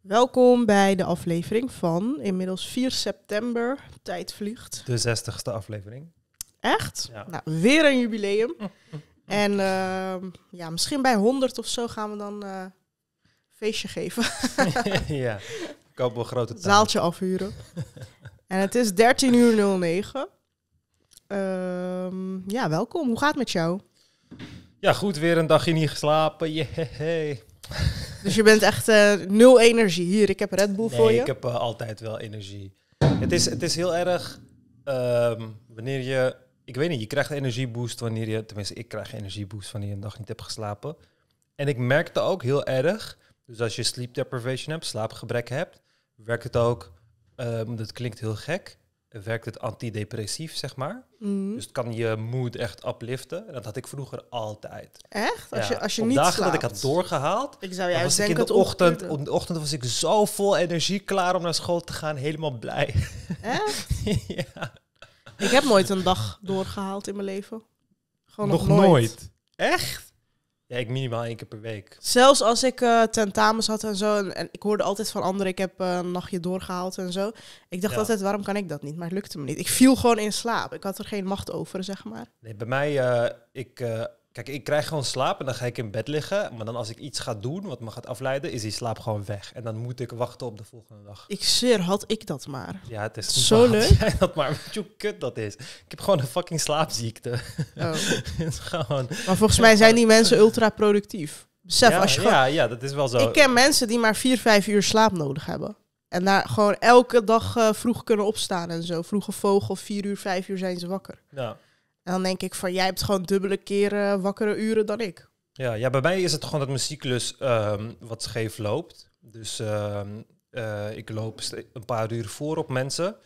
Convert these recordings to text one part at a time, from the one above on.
Welkom bij de aflevering van inmiddels 4 september. Tijd vliegt. De 60ste aflevering. Echt? Nou, weer een jubileum. en ehm, ja, misschien bij 100 of zo gaan we dan eh, feestje geven. ja, ik hoop een grote taal. Zaaltje afhuren. en het is 13 uur 09. Ehm, ja, welkom. Hoe gaat het met jou? Ja, goed. Weer een dagje niet geslapen. Yeah. Dus je bent echt eh, nul energie. Hier, ik heb Red Bull nee, voor je. ik heb eh, altijd wel energie. Het is, het is heel erg ehm, wanneer je... Ik weet niet, je krijgt een energieboost wanneer je... Tenminste, ik krijg energieboost wanneer je een dag niet hebt geslapen. En ik merkte ook heel erg... Dus als je sleep deprivation hebt, slaapgebrek hebt... werkt het ook... Ehm, dat klinkt heel gek, werkt het antidepressief, zeg maar. Mhm. Dus het kan je mood echt upliften. Dat had ik vroeger altijd. Echt? Als je, als je niet dagen slaapt. dat ik had doorgehaald, ik zou jij was in de ochtend, op de ochtend was ik zo vol energie klaar om naar school te gaan, helemaal blij. Echt? ja. Ik heb nooit een dag doorgehaald in mijn leven. Gewoon nog, nooit. Echt? Ja, ik minimaal één keer per week. Zelfs als ik uh, tentamens had en zo. En, ik hoorde altijd van anderen, ik heb eh, een nachtje doorgehaald en zo. Ik dacht altijd, waarom kan ik dat niet? Maar het lukte me niet. Ik viel gewoon in slaap. Ik had er geen macht over, zeg maar. Nee, bij mij, eh, ik Kijk, ik krijg gewoon slaap en dan ga ik in bed liggen. Maar dan als ik iets ga doen wat me gaat afleiden, is die slaap gewoon weg. En dan moet ik wachten op de volgende dag. Ik zeer had ik dat maar. Ja, het is zo leuk. Jij dat maar. Weet je hoe kut dat is? Ik heb gewoon een fucking slaapziekte. Oh. gewoon... Maar volgens mij zijn die mensen ultra productief. Besef, als je ja, dat is wel zo. Ik ken mensen die maar vier, vijf uur slaap nodig hebben. En daar gewoon elke dag eh, vroeg kunnen opstaan en zo. Vroege vogel, vier uur, vijf uur zijn ze wakker. Ja. En dan denk ik van, jij hebt gewoon dubbele keren wakkere uren dan ik. Ja, ja bij mij is het gewoon dat mijn cyclus ehm, wat scheef loopt. Dus ehm, eh, ik loop een paar uur voor op mensen.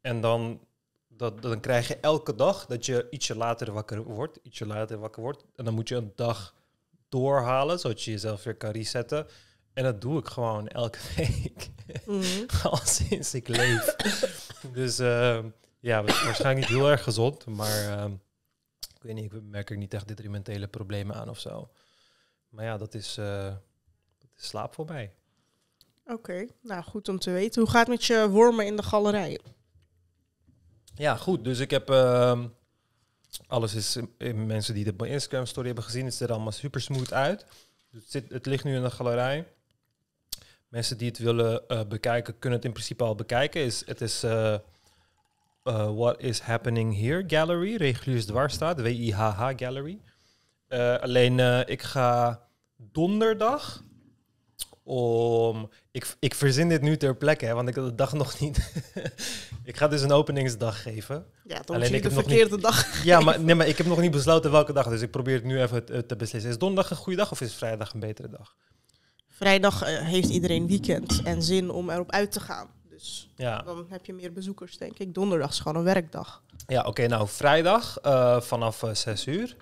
En dan, dat, dan krijg je elke dag dat je ietsje later wakker wordt. Ietsje later wakker wordt. En dan moet je een dag doorhalen, zodat je jezelf weer kan resetten. En dat doe ik gewoon elke week. Mhm. Al sinds ik leef. dus ehm, ja, waarschijnlijk niet heel erg gezond, maar... Ik weet niet, ik merk er niet echt detrimentele problemen aan of zo. Maar ja, dat is, eh, dat is slaap voor mij. Oké, nou goed om te weten. Hoe gaat het met je wormen in de galerij? Ja, goed. Dus ik heb... Ehm, alles is... Mensen die de Instagram story hebben gezien, het ziet er allemaal super smooth uit. Dus het, zit, het ligt nu in de galerij. Mensen die het willen eh, bekijken, kunnen het in principe al bekijken. Is, het is eh, eh, what is Happening Here Gallery, i h WIHH Gallery. Eh, alleen eh, ik ga donderdag om. Ik, ik verzin dit nu ter plekke, hè, want ik had de dag nog niet. ik ga dus een openingsdag geven. Ja, dan alleen ik de verkeerde niet... dag. Ja, maar, nee, maar ik heb nog niet besloten welke dag, dus ik probeer het nu even te beslissen. Is donderdag een goede dag of is vrijdag een betere dag? Vrijdag heeft iedereen weekend en zin om erop uit te gaan. Dus ja. dan heb je meer bezoekers, denk ik. Donderdag is gewoon een werkdag. Ja, oké. nou, vrijdag eh, vanaf 6 eh, uur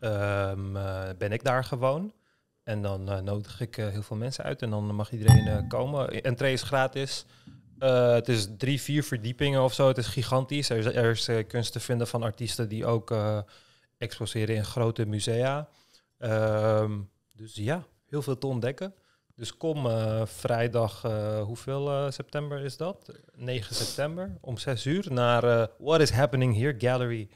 ehm, eh, ben ik daar gewoon. En dan nodig ik heel veel mensen uit en dan mag iedereen komen. Entree is gratis. het is drie, vier verdiepingen of zo. Het is gigantisch. Er is, er is kunst te vinden van artiesten die ook exposeren in grote musea. Ehm, dus ja, heel veel te ontdekken. Dus kom eh, vrijdag, eh, hoeveel eh, september is dat? 9 september om 6 uur naar What is Happening Here Gallery.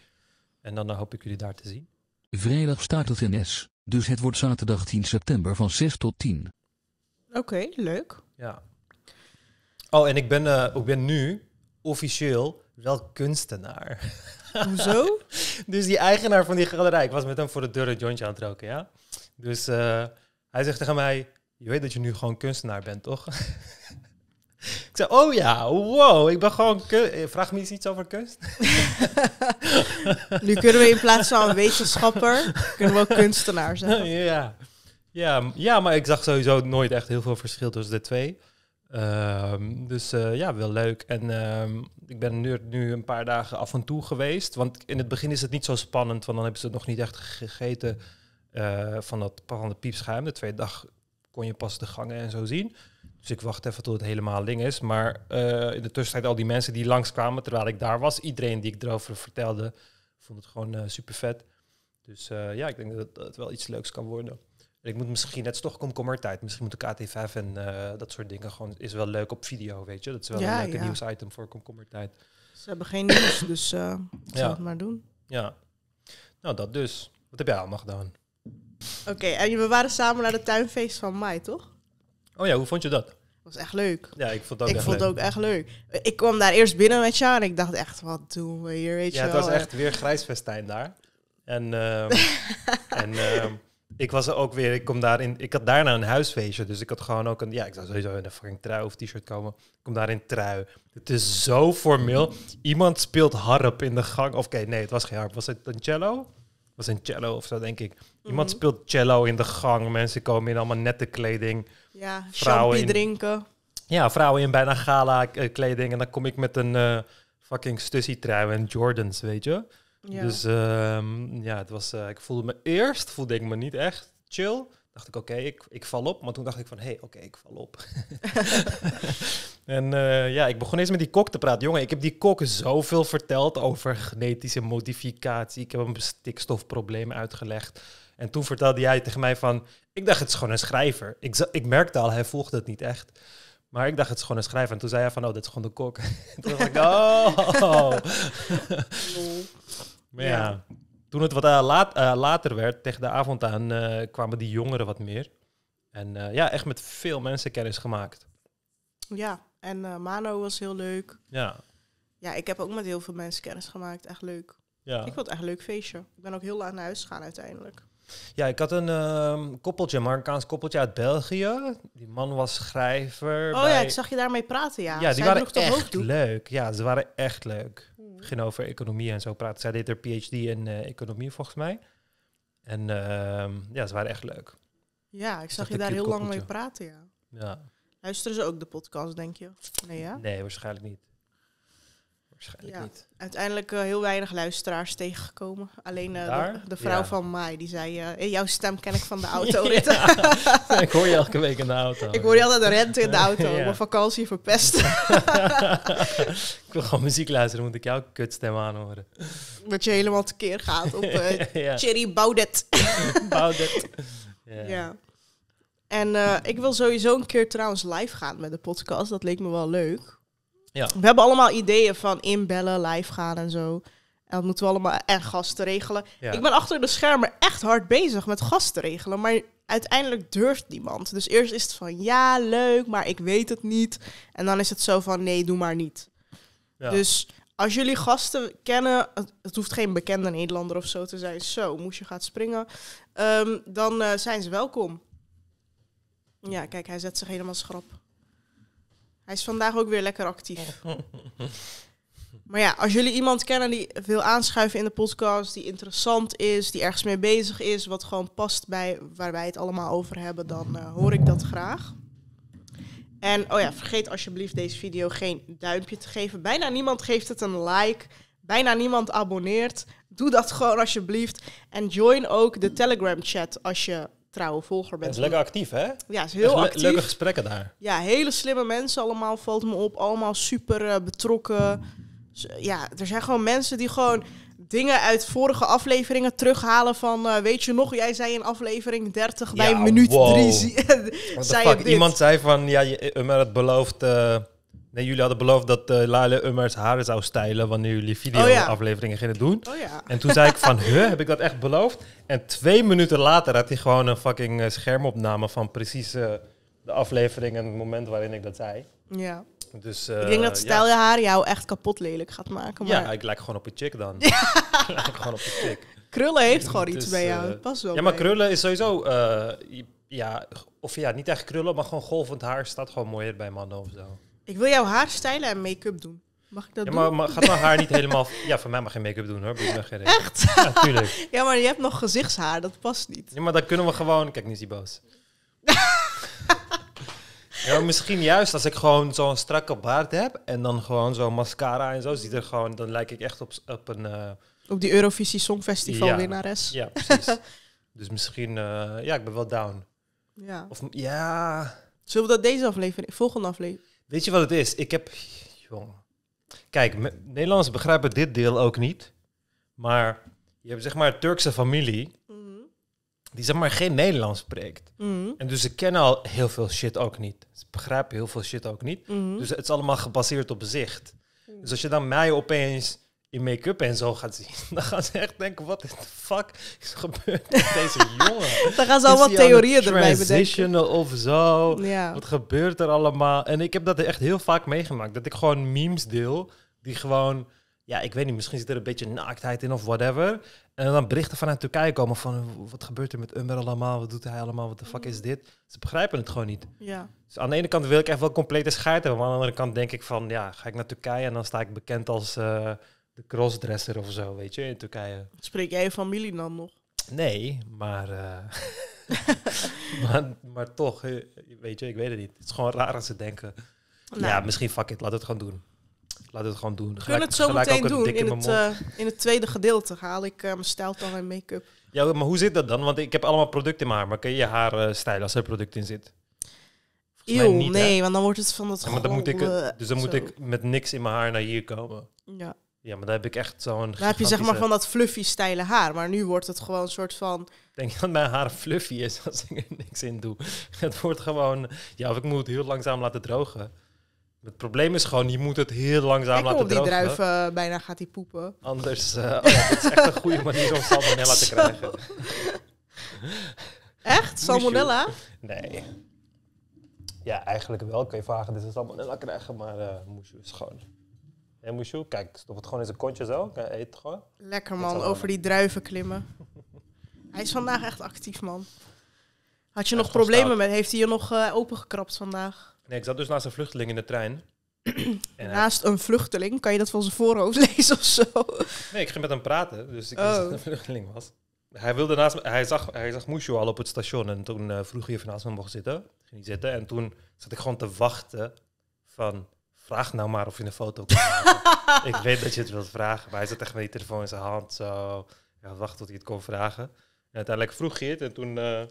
En dan hoop ik jullie daar te zien. Vrijdag start het in S, dus het wordt zaterdag 10 september van 6 tot 10. Oké, leuk. Ja. Oh, en ik ben, ik ben nu officieel wel kunstenaar. Hoezo? dus die eigenaar van die galerij, ik was met hem voor de deur het jointje aan het roken, ja? Dus hij zegt tegen mij, je weet dat je nu gewoon kunstenaar bent, toch? ik zei, oh ja, wow, ik ben gewoon eh, Vraag me eens iets over kunst. nu kunnen we in plaats van wetenschapper, kunnen we ook kunstenaar zijn. ja. Ja, ja, maar ik zag sowieso nooit echt heel veel verschil tussen de twee. Ehm, dus eh, ja, wel leuk. En ehm, ik ben nu, een paar dagen af en toe geweest. Want in het begin is het niet zo spannend, want dan hebben ze het nog niet echt gegeten eh, van, dat, van piepschuim. De tweede dag kon je pas de gangen en zo zien. Dus ik wacht even tot het helemaal ding is. Maar eh, in de tussentijd al die mensen die langskwamen terwijl ik daar was, iedereen die ik erover vertelde, vond het gewoon uh, eh, super vet. Dus eh, ja, ik denk dat het wel iets leuks kan worden. En ik moet misschien, net toch toch komkommertijd, misschien moet ik KT5 en dat soort dingen gewoon, is wel leuk op video, weet je. Dat is wel een leuke ja. nieuwsitem voor komkommertijd. Ze hebben geen nieuws, dus ja. het maar doen. Ja, nou dat dus. Wat heb jij allemaal gedaan? Oké, en we waren samen naar het tuinfeest van mei, toch? Oh ja, hoe vond je dat? was echt leuk. Ja, ik vond het ook, ik echt, vond het leuk. ook echt leuk. Ik kwam daar eerst binnen met jou en ik dacht echt, wat doen we hier, weet ja, je wel. Ja, het was echt weer grijsfestijn daar. En, ehm, en ehm, ik was er ook weer, ik, kom daar in, ik had daarna een huisfeestje, dus ik had gewoon ook een, ja, ik zou sowieso in een fucking trui of t-shirt komen. Ik kom daar in trui. Het is zo formeel. Iemand speelt harp in de gang. Oké, nee, het was geen harp. Was het een cello? was een cello of zo, denk ik. Iemand mhm. speelt cello in de gang. Mensen komen in allemaal nette kleding. Ja, vrouwen drinken. Ja, vrouwen in bijna gala eh, kleding. En dan kom ik met een eh, fucking stussy trui en Jordans, weet je. Dus ehm, ja, het was, eh, ik voelde me eerst, voelde ik me niet echt chill. Dacht ik, oké, ik, ik val op. Maar toen dacht ik van, hé, hey, oké, ik val op. En eh, ja, ik begon eens met die kok te praten. Jongen, ik heb die kok zoveel verteld over genetische modificatie. Ik heb hem stikstofprobleem uitgelegd. En toen vertelde jij tegen mij van... Ik dacht, het is gewoon een schrijver. Ik, ik merkte al, hij volgde het niet echt. Maar ik dacht, het is gewoon een schrijver. En toen zei hij van, oh, dat is gewoon de kok. toen dacht ik, oh. ja, toen het wat eh, eh, later werd, tegen de avond aan, kwamen die jongeren wat meer. En ja, echt met veel mensen kennis gemaakt. Ja, en eh, Mano was heel leuk. Ja. Ja, ik heb ook met heel veel mensen kennis gemaakt. Echt leuk. Ja. Ik vond het echt een leuk feestje. Ik ben ook heel laat naar huis gegaan uiteindelijk. Ja, ik had een um, koppeltje, een Marokkaans koppeltje uit België. Die man was schrijver. Oh ja, ik zag je daarmee praten, ja. Ja, die waren echt leuk. Ja, ze waren echt leuk. Geen hmm. Ging over economie en zo praten. Zij deed er PhD in eh, economie, volgens mij. En ehm, ja, ze waren echt leuk. Ja, ik zag je daar heel lang mee praten, ja. Ja. Luisteren ze ook de podcast, denk je? Nee, ja? nee waarschijnlijk niet. Waarschijnlijk ja. niet. Uiteindelijk eh, heel weinig luisteraars tegengekomen. Alleen eh, de, vrouw van mij, die zei... Uh, jouw stem ken ik van de auto. ik hoor je elke week in de auto. ik hoor je altijd renten in de auto. Mijn vakantie verpest. ik wil gewoon muziek luisteren, moet ik jouw kutstem aanhoren. Dat je helemaal tekeer gaat op Cherry Baudet. Baudet. Ja. En eh, ik wil sowieso een keer trouwens live gaan met de podcast. Dat leek me wel leuk. Ja. We hebben allemaal ideeën van inbellen, live gaan en zo. En dat moeten we allemaal en gasten regelen. Ik ben achter de schermen echt hard bezig met gasten regelen. Maar uiteindelijk durft niemand. Dus eerst is het van ja, leuk, maar ik weet het niet. En dan is het zo van nee, doe maar niet. Ja. Dus als jullie gasten kennen, het, hoeft geen bekende Nederlander of zo te zijn, zo, moest je gaat springen, ehm, dan eh, zijn ze welkom. Ja, kijk, hij zet zich helemaal schrap. Hij is vandaag ook weer lekker actief. maar ja, als jullie iemand kennen die wil aanschuiven in de podcast, die interessant is, die ergens mee bezig is, wat gewoon past bij waar wij het allemaal over hebben, dan eh, hoor ik dat graag. En oh ja, vergeet alsjeblieft deze video geen duimpje te geven. Bijna niemand geeft het een like. Bijna niemand abonneert. Doe dat gewoon alsjeblieft. En join ook de Telegram chat als je trouwe volger bent. Het is lekker actief, hè? Ja, is heel actief. Leuke gesprekken daar. Ja, hele slimme mensen allemaal, valt me op. Allemaal super eh, betrokken. Ja, er zijn gewoon mensen die gewoon dingen uit vorige afleveringen terughalen van... Eh, weet je nog, jij zei in aflevering 30 ja, bij minuut 3... zei fuck? Iemand zei van, ja, je, het belooft... Eh, Nee, jullie hadden beloofd dat uh, eh, Lale Ummers haren zou stijlen wanneer jullie video-afleveringen oh gingen doen. Oh ja. En toen zei ik van, huh, heb ik dat echt beloofd? En twee minuten later had hij gewoon een fucking eh, schermopname van precies eh, de aflevering en het moment waarin ik dat zei. Ja. Dus, ik denk dat stijl je haar jou echt kapot lelijk gaat maken. Maar... Ja, ik lijk gewoon op een chick dan. ik lijk gewoon op een chick. Krullen heeft gewoon iets dus, bij jou. Het wel ja, maar krullen is sowieso... ja, of ja, niet echt krullen, maar gewoon golvend haar staat gewoon mooier bij mannen of zo. Ik wil jouw haar stylen en make-up doen. Mag ik dat ja, maar, doen? Maar gaat mijn haar niet helemaal... Ja, van mij mag geen make-up doen hoor. Ik geen Echt? Ja, ja, maar je hebt nog gezichtshaar. Dat past niet. Ja, maar dan kunnen we gewoon... Kijk, nu is die boos. ja, misschien juist als ik gewoon zo'n strakke baard heb... en dan gewoon zo'n mascara en zo ziet er gewoon... dan lijk ik echt op, op een... Eh, op die Eurovisie Songfestival ja, winnares. Ja, precies. dus misschien... Eh, ja, ik ben wel down. Ja. Of, ja... Zullen we dat deze aflevering... Volgende aflevering... Weet je wat het is? Ik heb. Jongen. Kijk, Nederlands begrijpen dit deel ook niet. Maar je hebt zeg maar Turkse familie. Mhm. Die zeg maar geen Nederlands spreekt. Mhm. En dus ze kennen al heel veel shit ook niet. Ze begrijpen heel veel shit ook niet. Mhm. Dus het is allemaal gebaseerd op zicht. Dus als je dan mij opeens in make-up en zo gaat zien, dan gaan ze echt denken, wat de fuck is gebeurd met deze jongen? dan gaan ze al wat theorieën erbij bedenken. of zo. Ja. Wat gebeurt er allemaal? En ik heb dat echt heel vaak meegemaakt. Dat ik gewoon memes deel die gewoon... Ja, ik weet niet, misschien zit er een beetje naaktheid in of whatever. En dan berichten vanuit Turkije komen van... Wat gebeurt er met Umber allemaal? Wat doet hij allemaal? Wat de fuck is mm. dit? Ze begrijpen het gewoon niet. Ja. Dus aan de ene kant wil ik echt wel complete scheid Maar aan de andere kant denk ik van... Ja, ga ik naar Turkije en dan sta ik bekend als... Eh, de crossdresser of zo, weet je, in Turkije. Spreek jij je familie dan nog? Nee, maar, eh, maar, maar, toch, eh, weet je, ik weet het niet. Het is gewoon raar als ze denken, nou. ja, misschien fuck it, laat het gewoon doen. Laat het gewoon doen. kunnen het zo meteen doen. In, het, eh, in het tweede gedeelte haal ik mijn stijl dan en make-up. Ja, maar hoe zit dat dan? Want ik heb allemaal producten in mijn haar. Maar kun je haar stijlen als er product in zit? Eeuw, nee, want dan wordt het van dat ja, maar dan moet ik, Dus dan moet ik met niks in mijn haar naar hier komen. Ja. Ja, maar daar heb ik echt zo'n. Daar heb je zeg maar van dat fluffy stijle haar. Maar nu wordt het gewoon een soort van. Ik denk dat mijn haar fluffy is als ik er niks in doe. Het wordt gewoon. Ja, of ik moet het heel langzaam laten drogen. Het probleem is gewoon, je moet het heel langzaam laten drogen. die druiven eh, bijna gaat hij poepen. Anders, uh, is echt een goede manier om salmonella te krijgen. echt? Salmonella? Nee. Ja, eigenlijk wel. Kun je vragen, dit is salmonella krijgen, maar uh, je schoon. gewoon en Moeshoe, kijk, stop het gewoon in zijn kontje zo. Eet gewoon. Lekker man, over die druiven klimmen. hij is vandaag echt actief man. Had je nog problemen met? Heeft hij je nog uh, opengekrapt vandaag? Nee, ik zat dus naast een vluchteling in de trein. en naast een vluchteling? Kan je dat van zijn voorhoofd lezen of zo? Nee, ik ging met hem praten, dus ik wist oh. dat het een vluchteling was. Hij, wilde naast hij zag, hij zag Moeshoe al op het station en toen eh, vroeg hij of hij naast me mocht zitten. Ging zitten en toen zat ik gewoon te wachten van vraag nou maar of je een foto kan ik weet dat je het wilt vragen, maar hij zat echt met die telefoon in zijn hand. Zo, ja, wacht tot hij het kon vragen. En uiteindelijk vroeg je het en toen eh,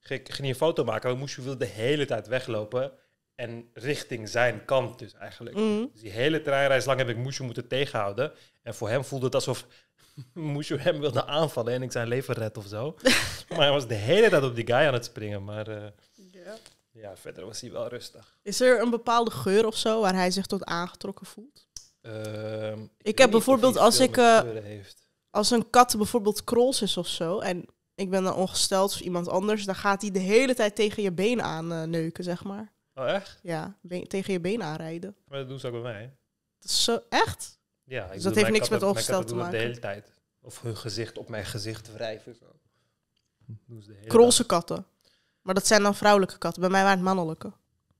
ging, ging hij een foto maken. want moest wilde de hele tijd weglopen en richting zijn kant dus eigenlijk. Mhm. Dus die hele treinreis lang heb ik Moesje moeten tegenhouden. En voor hem voelde het alsof Moesje hem wilde aanvallen en ik zijn leven red of zo. maar hij was de hele tijd op die guy aan het springen. Maar eh, ja, verder was hij wel rustig. Is er een bepaalde geur of zo waar hij zich tot aangetrokken voelt? Ehm, ik, heb bijvoorbeeld als ik. Eh, als een kat bijvoorbeeld krols is of zo. En ik ben dan ongesteld of iemand anders. Dan gaat hij de hele tijd tegen je been aan neuken, zeg maar. Oh, echt? Ja, tegen je been aanrijden. Maar dat doen ze ook bij mij. zo, echt? Ja, ik dus dat heeft niks met ongesteld te maken. de hele tijd. Of hun gezicht op mijn gezicht wrijven. Krolse katten. Maar dat zijn dan vrouwelijke katten. Bij mij waren het mannelijke.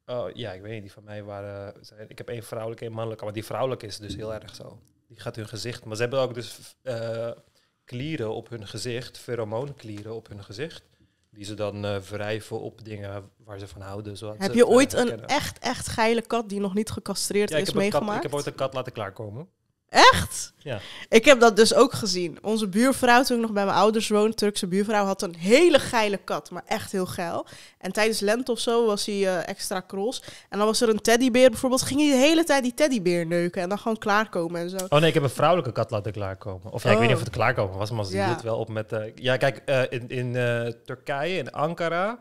Oh ja, ik weet niet. Die van mij waren. Zijn, ik heb één vrouwelijke en één mannelijke. Maar die vrouwelijke is dus heel erg zo. Die gaat hun gezicht. Maar ze hebben ook dus uh, klieren op hun gezicht, feromoonklieren op hun gezicht. Die ze dan uh, wrijven op dingen waar ze van houden. heb je eh, ooit een echt, echt geile kat die nog niet gecastreerd is meegemaakt? ik heb ooit een kat laten klaarkomen. Echt? Ja. Ik heb dat dus ook gezien. Onze buurvrouw, toen ik nog bij mijn ouders woonde, Turkse buurvrouw, had een hele geile kat, maar echt heel geil. En tijdens lente of zo was hij eh, extra cross. En dan was er een teddybeer bijvoorbeeld, ging hij de hele tijd die teddybeer neuken en dan gewoon klaarkomen en zo. Oh nee, ik heb een vrouwelijke kat laten klaarkomen. Of ja, ik weet niet of het klaarkomen was, maar ze ja. het wel op met... Uh, ja, kijk, eh, in, in Turkije, in Ankara,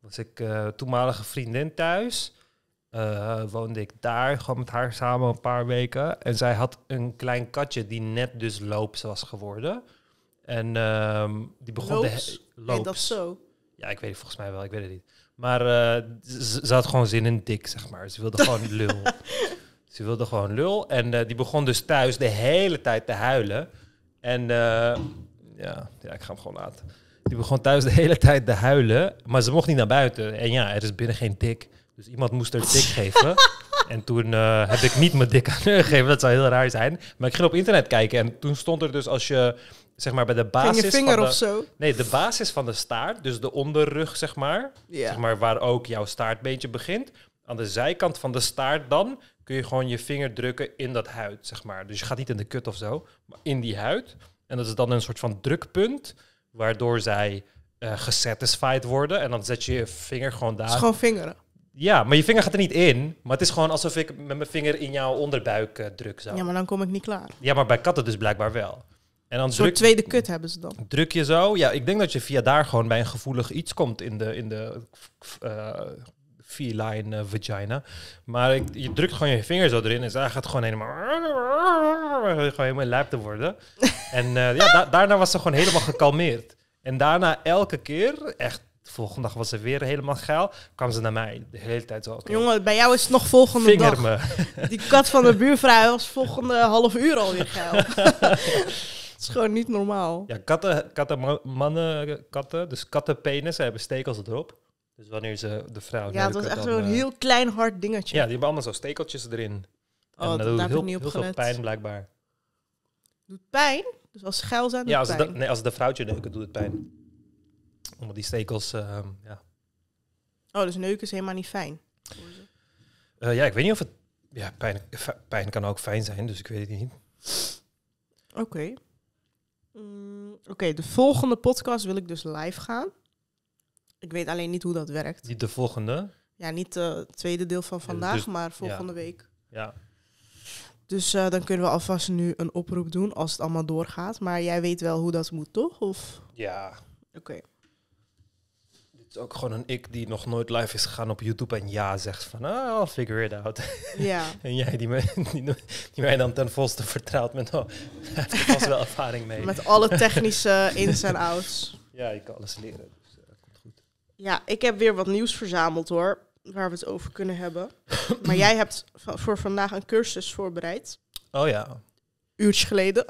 was ik toenmalige vriendin thuis uh, woonde ik daar gewoon met haar samen een paar weken. En zij had een klein katje die net dus loops was geworden. En ehm, die begon loops? de loops. dat zo? Ja, ik weet het volgens mij wel, ik weet het niet. Maar eh, ze, had gewoon zin in dik, zeg maar. Ze wilde gewoon lul. Ze wilde gewoon lul. En eh, die begon dus thuis de hele tijd te huilen. En ja, ja, ik ga hem gewoon laten. Die begon thuis de hele tijd te huilen. Maar ze mocht niet naar buiten. En ja, er is binnen geen dik. Dus iemand moest er dik geven. En toen eh, heb ik niet mijn dik aan gegeven. Dat zou heel raar zijn. Maar ik ging op internet kijken. En toen stond er dus als je zeg maar bij de basis. Je vinger van de, of zo? Nee, de basis van de staart. Dus de onderrug, zeg maar. Zeg maar waar ook jouw staartbeentje begint. Aan de zijkant van de staart dan kun je gewoon je vinger drukken in dat huid, zeg maar. Dus je gaat niet in de kut of zo, maar in die huid. En dat is dan een soort van drukpunt, waardoor zij eh, gesatisfied worden. En dan zet je je vinger gewoon dus daar. Het is gewoon vingeren. Ja, maar je vinger gaat er niet in. Maar het is gewoon alsof ik met mijn vinger in jouw onderbuik eh, druk zou. Ja, maar dan kom ik niet klaar. Ja, maar bij katten dus blijkbaar wel. En dan druk, tweede kut hebben ze dan. Druk je zo? Ja, ik denk dat je via daar gewoon bij een gevoelig iets komt in de, in de uh, feline eh, vagina. Maar je drukt gewoon je vinger zo erin en ze gaat gewoon helemaal... Gewoon helemaal lijp te worden. en ja, daarna was ze gewoon helemaal gekalmeerd. En daarna elke keer, echt volgende dag was ze weer helemaal geil. Kwam ze naar mij de hele tijd zo. Jongen, bij jou is het nog volgende Vinger dag. Me. Die kat van de buurvrouw was volgende half uur alweer geil. Het is gewoon niet normaal. Ja, katten, katten mannen, katten, dus ze hebben stekels erop. Dus wanneer ze de vrouw. Ja, het was echt zo'n eh, heel klein hard dingetje. Ja, die hebben allemaal zo stekeltjes erin. Oh, eh, dat, doet heel, heel veel pijn blijkbaar. Doet pijn? Dus als ze geil zijn, ja, als De, nee, als de vrouwtje neuken, doet het pijn onder die stekels. Ehm, ja. Oh, dus neuk is helemaal niet fijn. Eh, ja, ik weet niet of het. Ja, pijn, pijn kan ook fijn zijn, dus ik weet het niet. Oké. Mm, oké, de volgende podcast wil ik dus live gaan. Ik weet alleen niet hoe dat werkt. Niet de volgende? Ja, niet het tweede deel van dus vandaag, dus- maar volgende week. Ja. Dus eh, dan kunnen we alvast nu een oproep doen als het allemaal doorgaat. Maar jij weet wel hoe dat moet, toch? Of? Ja. Oké is ook gewoon een ik die nog nooit live is gegaan op YouTube en ja zegt van, ah, I'll figure it out. Ja. en jij die, die, mij dan ten volste vertrouwt met, oh, vast wel ervaring mee. Met alle technische ins en outs. Ja, ik kan alles leren, dus, eh, komt goed. Ja, ik heb weer wat nieuws verzameld hoor, waar we het over kunnen hebben. maar jij hebt voor vandaag een cursus voorbereid. Oh ja. Uurtje geleden.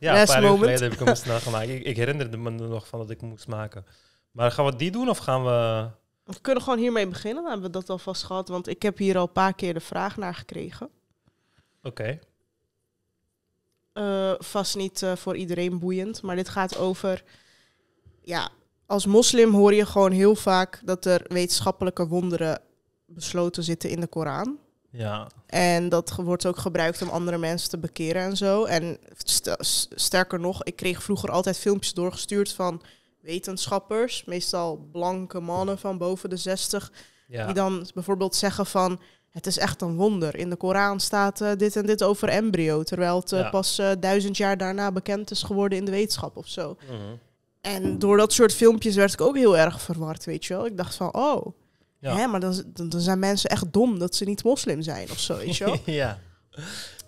ja, een paar uur geleden heb ik hem snel gemaakt. Ik, herinner herinnerde me nog van dat ik moest maken. Maar gaan we die doen of gaan we... We kunnen gewoon hiermee beginnen. Dan hebben we dat alvast gehad. Want ik heb hier al een paar keer de vraag naar gekregen. Oké. Eh, vast niet eh, voor iedereen boeiend. Maar dit gaat over. Ja, als moslim hoor je gewoon heel vaak dat er wetenschappelijke wonderen besloten zitten in de Koran. Ja. En dat wordt ook gebruikt om andere mensen te bekeren en zo. En sterker nog, ik kreeg vroeger altijd filmpjes doorgestuurd van wetenschappers, meestal blanke mannen van boven de 60, die dan bijvoorbeeld zeggen van het is echt een wonder. In de Koran staat eh, dit en dit over embryo, terwijl het eh, pas eh, duizend jaar daarna bekend is geworden in de wetenschap of zo. Mhm. En door dat soort filmpjes werd ik ook heel erg verward, weet je wel. Ik dacht van, oh, hè, maar dan, zijn mensen echt dom dat ze niet moslim zijn of zo, weet je wel. ja,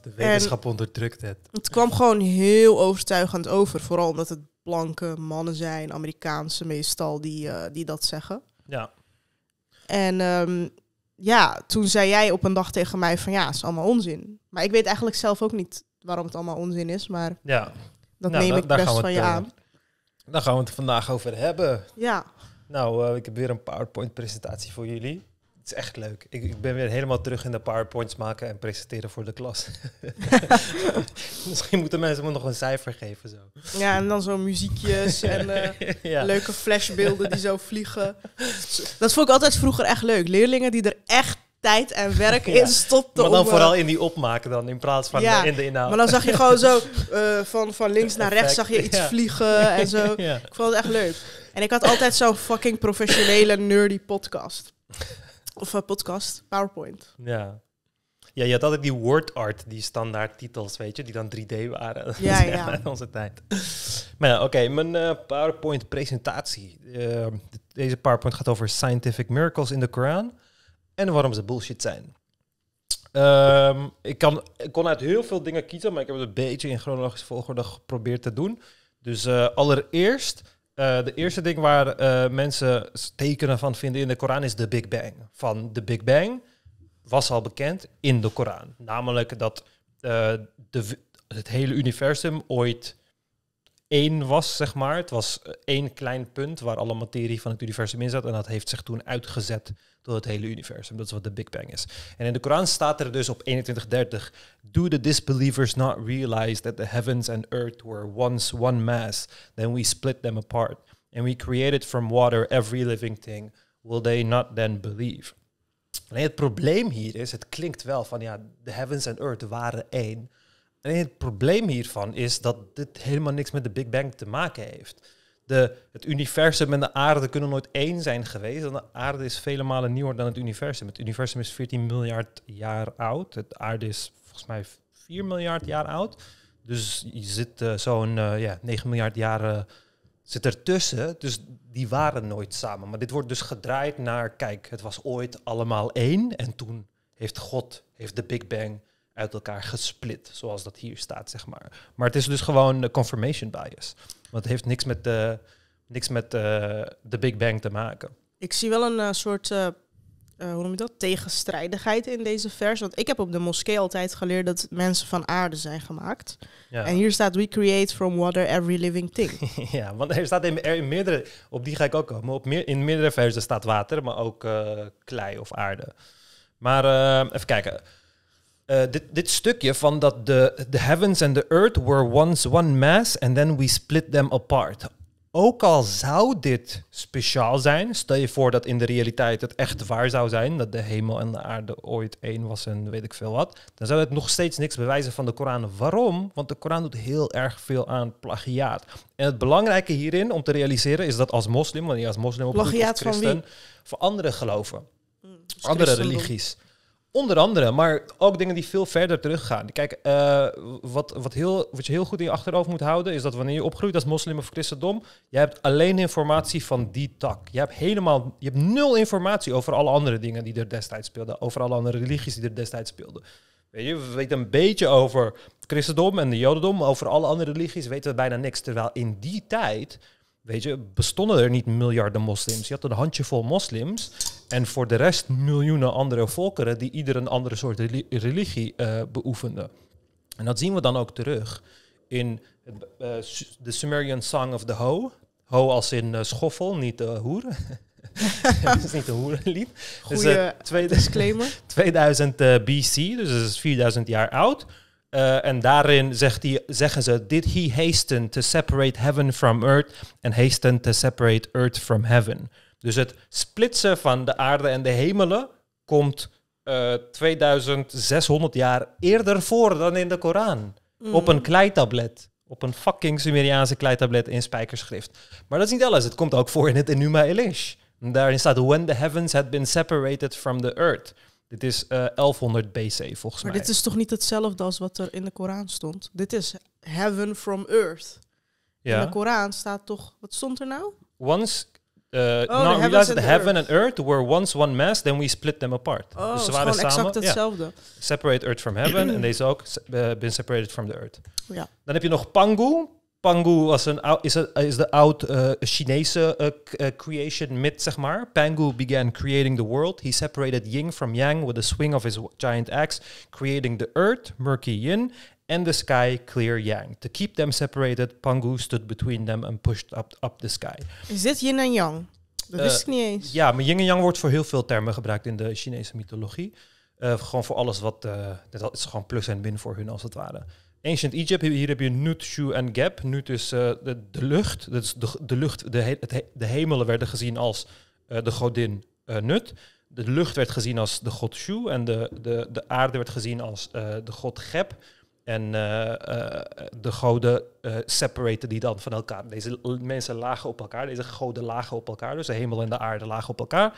de wetenschap onderdrukt het. Het kwam gewoon heel overtuigend over, vooral omdat het blanke mannen zijn, Amerikaanse meestal, die, eh, die dat zeggen. Ja. En ehm, ja, toen zei jij op een dag tegen mij van ja, het is allemaal onzin. Maar ik weet eigenlijk zelf ook niet waarom het allemaal onzin is, maar ja. dat nou, neem ik best van je eh, aan. Daar gaan we het vandaag over hebben. Ja. Nou, eh, ik heb weer een PowerPoint-presentatie voor jullie. Het is echt leuk. Ik, ik ben weer helemaal terug in de PowerPoints maken en presenteren voor de klas. Misschien moeten mensen me nog een cijfer geven. Zo. Ja, en dan zo muziekjes en eh, leuke flashbeelden die zo vliegen. Dat vond ik altijd vroeger echt leuk. Leerlingen die er echt tijd en werk ja. in stopten. Maar dan vooral eh, in die opmaken dan, in plaats van ja. Eh, in de inhoud. Maar dan zag je gewoon zo van, van links naar rechts zag je iets vliegen en zo. Ik vond het echt leuk. En ik had altijd zo'n fucking professionele nerdy podcast. Of uh, podcast, PowerPoint. Ja. Ja, je had altijd die word art, die standaard titels, weet je, die dan 3D waren. Ja, ja. onze tijd. Maar ja, oké, mijn eh, PowerPoint presentatie. Eh, deze PowerPoint gaat over scientific miracles in de Koran en waarom ze bullshit zijn. Ehm, ik, kan, ik kon uit heel veel dingen kiezen, maar ik heb het een beetje in chronologische volgorde geprobeerd te doen. Dus allereerst eh, de eerste ding waar eh, mensen tekenen van vinden in de Koran is de Big Bang. Van de Big Bang was al bekend in de Koran. Namelijk dat eh, de, het hele universum ooit één was, zeg maar. Het was eh, één klein punt waar alle materie van het universum in zat. En dat heeft zich toen uitgezet tot het hele universum. Dat is wat de Big Bang is. En in de Koran staat er dus op 21:30: Do the disbelievers not realize that the heavens and earth were once one mass? Then we split them apart. And we created from water every living thing. Will they not then believe? Alleen het probleem hier is, het klinkt wel van ja, the heavens and earth waren één het probleem hiervan is dat dit helemaal niks met de Big Bang te maken heeft. De, het universum en de aarde kunnen nooit één zijn geweest. de aarde is vele malen nieuwer dan het universum. Het universum is 14 miljard jaar oud. De aarde is volgens mij 4 miljard jaar oud. Dus je zit eh, zo'n 9 eh, miljard jaren uh, ertussen. Dus die waren nooit samen. Maar dit wordt dus gedraaid naar, kijk, het was ooit allemaal één. En toen heeft God, heeft de Big Bang uit elkaar gesplit, zoals dat hier staat, zeg maar. Maar het is dus gewoon de eh, confirmation bias. Want het heeft niks met de, eh, niks met de, eh, de Big Bang te maken. Ik zie wel een soort, hoe noem je dat, tegenstrijdigheid in deze vers. Want ik heb op de moskee altijd geleerd dat mensen van aarde zijn gemaakt. Ja. En hier staat, we create from water every living thing. ja, want er staat in, meerdere, op die ga ik ook komen, op meer, in meerdere versen staat water, maar ook klei of aarde. Maar even kijken. Eh, dit, dit, stukje van dat the, the heavens and the earth were once one mass and then we split them apart. Ook al zou dit speciaal zijn, stel je voor dat in de realiteit het echt waar zou zijn, dat de hemel en de aarde ooit één was en weet ik veel wat, dan zou het nog steeds niks bewijzen van de Koran. Waarom? Want de Koran doet heel erg veel aan plagiaat. En het belangrijke hierin om te realiseren is dat als moslim, wanneer je als moslim op christen, van, voor andere geloven, mm, dus andere religies. Onder andere, maar ook dingen die veel verder teruggaan. Kijk, eh, wat, wat, heel, wat je heel goed in je achterhoofd moet houden, is dat wanneer je opgroeit als moslim of christendom, je hebt alleen informatie van die tak. Je hebt helemaal, je hebt nul informatie over alle andere dingen die er destijds speelden, over alle andere religies die er destijds speelden. Weet je, we weten een beetje over christendom en de jodendom, over alle andere religies weten we bijna niks. Terwijl in die tijd, weet je, bestonden er niet miljarden moslims. Je had een handjevol moslims en voor de rest miljoenen andere volkeren die ieder een andere soort religie uh, beoefenden. En dat zien we dan ook terug in eh, de The Sumerian Song of the Ho. Ho als in uh, schoffel, niet de hoeren. Het is niet de hoerenlied. Goeie dus, tweede, disclaimer. 2000 BC, dus dat is 4000 jaar oud. en daarin zegt die, zeggen ze, did he hasten to separate heaven from earth and hasten to separate earth from heaven. Dus het splitsen van de aarde en de hemelen komt 2600 eh, jaar eerder voor dan in de Koran. Mm. Op een kleitablet. Op een fucking Sumeriaanse kleitablet in spijkerschrift. Maar dat is niet alles. Het komt ook voor in het Enuma Elish. Daarin staat: When the heavens had been separated from the earth. Dit is 1100 eh, BC volgens maar mij. Maar dit is toch niet hetzelfde als wat er in de Koran stond? Dit is heaven from earth. Ja. In de Koran staat toch, wat stond er nou? Once uh, oh, now realize that heaven and earth were once one mass, then we split them apart. Oh, dus ze samen, exact hetzelfde. Yeah. Separate earth from heaven and deze ook uh, been separated from the earth. Ja. Dan heb je nog Pangu. Pangu was een, is, is de oud uh, Chinese uh, creation myth, zeg maar. Pangu began creating the world. He separated yin from yang with a swing of his giant axe, creating the earth, murky yin, and the sky clear yang. To keep them separated, Pangu stood between them and pushed up, up the sky. Is dit yin en yang? Dat wist eh, ik niet eens. Ja, maar yin en yang wordt voor heel veel termen gebruikt in de Chinese mythologie. Eh, gewoon voor alles wat, uh, is gewoon plus en min voor hun als het ware. Ancient Egypt, hier heb je Nut, Shu en Gap. Nut is de, de, lucht, Dat de, de, lucht de, de hemelen werden gezien als de godin Nut. De lucht werd gezien als de god Shu en de, de, de aarde werd gezien als de god Gep. En eh, eh, de goden uh, separaten die dan van elkaar. Deze mensen lagen op elkaar, deze goden lagen op elkaar. Dus de hemel en de aarde lagen op elkaar.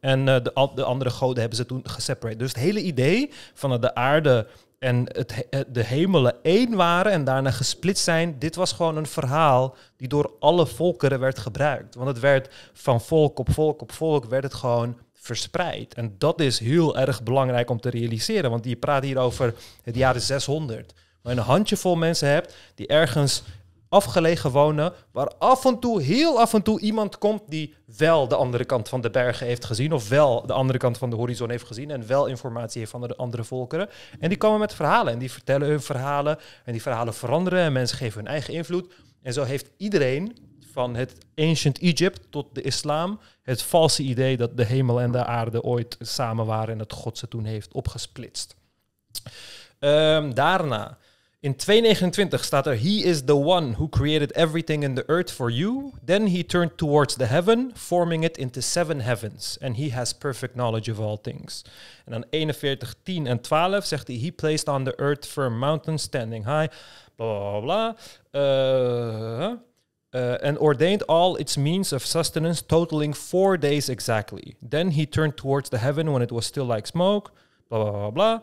En de, de, andere goden hebben ze toen gesepareerd. Dus het hele idee van dat de aarde en het, eh, de hemelen één waren en daarna gesplitst zijn. Dit was gewoon een verhaal die door alle volkeren werd gebruikt. Want het werd van volk op volk op volk werd het gewoon verspreid. En dat is heel erg belangrijk om te realiseren. Want je praat hier over het jaren 600. Maar een handjevol mensen hebt die ergens afgelegen wonen, waar af en toe, heel af en toe iemand komt die wel de andere kant van de bergen heeft gezien, of wel de andere kant van de horizon heeft gezien en wel informatie heeft van de andere volkeren. En die komen met verhalen en die vertellen hun verhalen en die verhalen veranderen en mensen geven hun eigen invloed. En zo heeft iedereen van het ancient Egypt tot de islam het valse idee dat de hemel en de aarde ooit samen waren en dat God ze toen heeft opgesplitst. Ehm, daarna In 229 staat er: He is the one who created everything in the earth for you. Then he turned towards the heaven, forming it into seven heavens. And he has perfect knowledge of all things. En dan forty-one, ten, and en 12 zegt hij: He placed on the earth firm mountains standing high. Bla bla bla. Uh, uh, and ordained all its means of sustenance, totaling four days exactly. Then he turned towards the heaven when it was still like smoke. Blah, blah, blah, blah.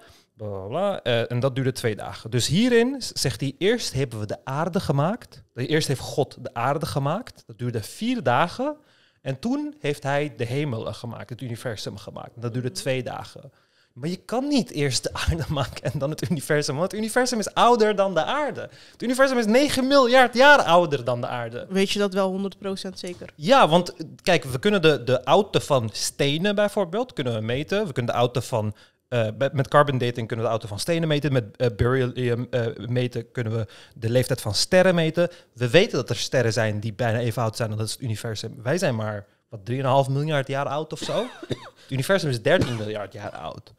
bla eh, en dat duurde twee dagen. Dus hierin zegt hij: Eerst hebben we de aarde gemaakt. Eerst heeft God de aarde gemaakt. Dat duurde vier dagen. En toen heeft hij de hemel gemaakt, het universum gemaakt. Dat duurde mhm. twee dagen. Maar je kan niet eerst de aarde maken en dan het universum. Want het universum is ouder dan de aarde. Het universum is 9 miljard jaar ouder dan de aarde. Weet je dat wel 100% zeker? Ja, want eh, kijk, we kunnen de, de van stenen bijvoorbeeld kunnen we meten. We kunnen de auto van eh, met carbon dating kunnen we de auto van stenen meten. Met eh, burial eh, meten kunnen we de leeftijd van sterren meten. We weten dat er sterren zijn die bijna even oud zijn dan het universum. Wij zijn maar, wat, 3,5 miljard jaar oud of zo? het universum is 13 miljard jaar oud.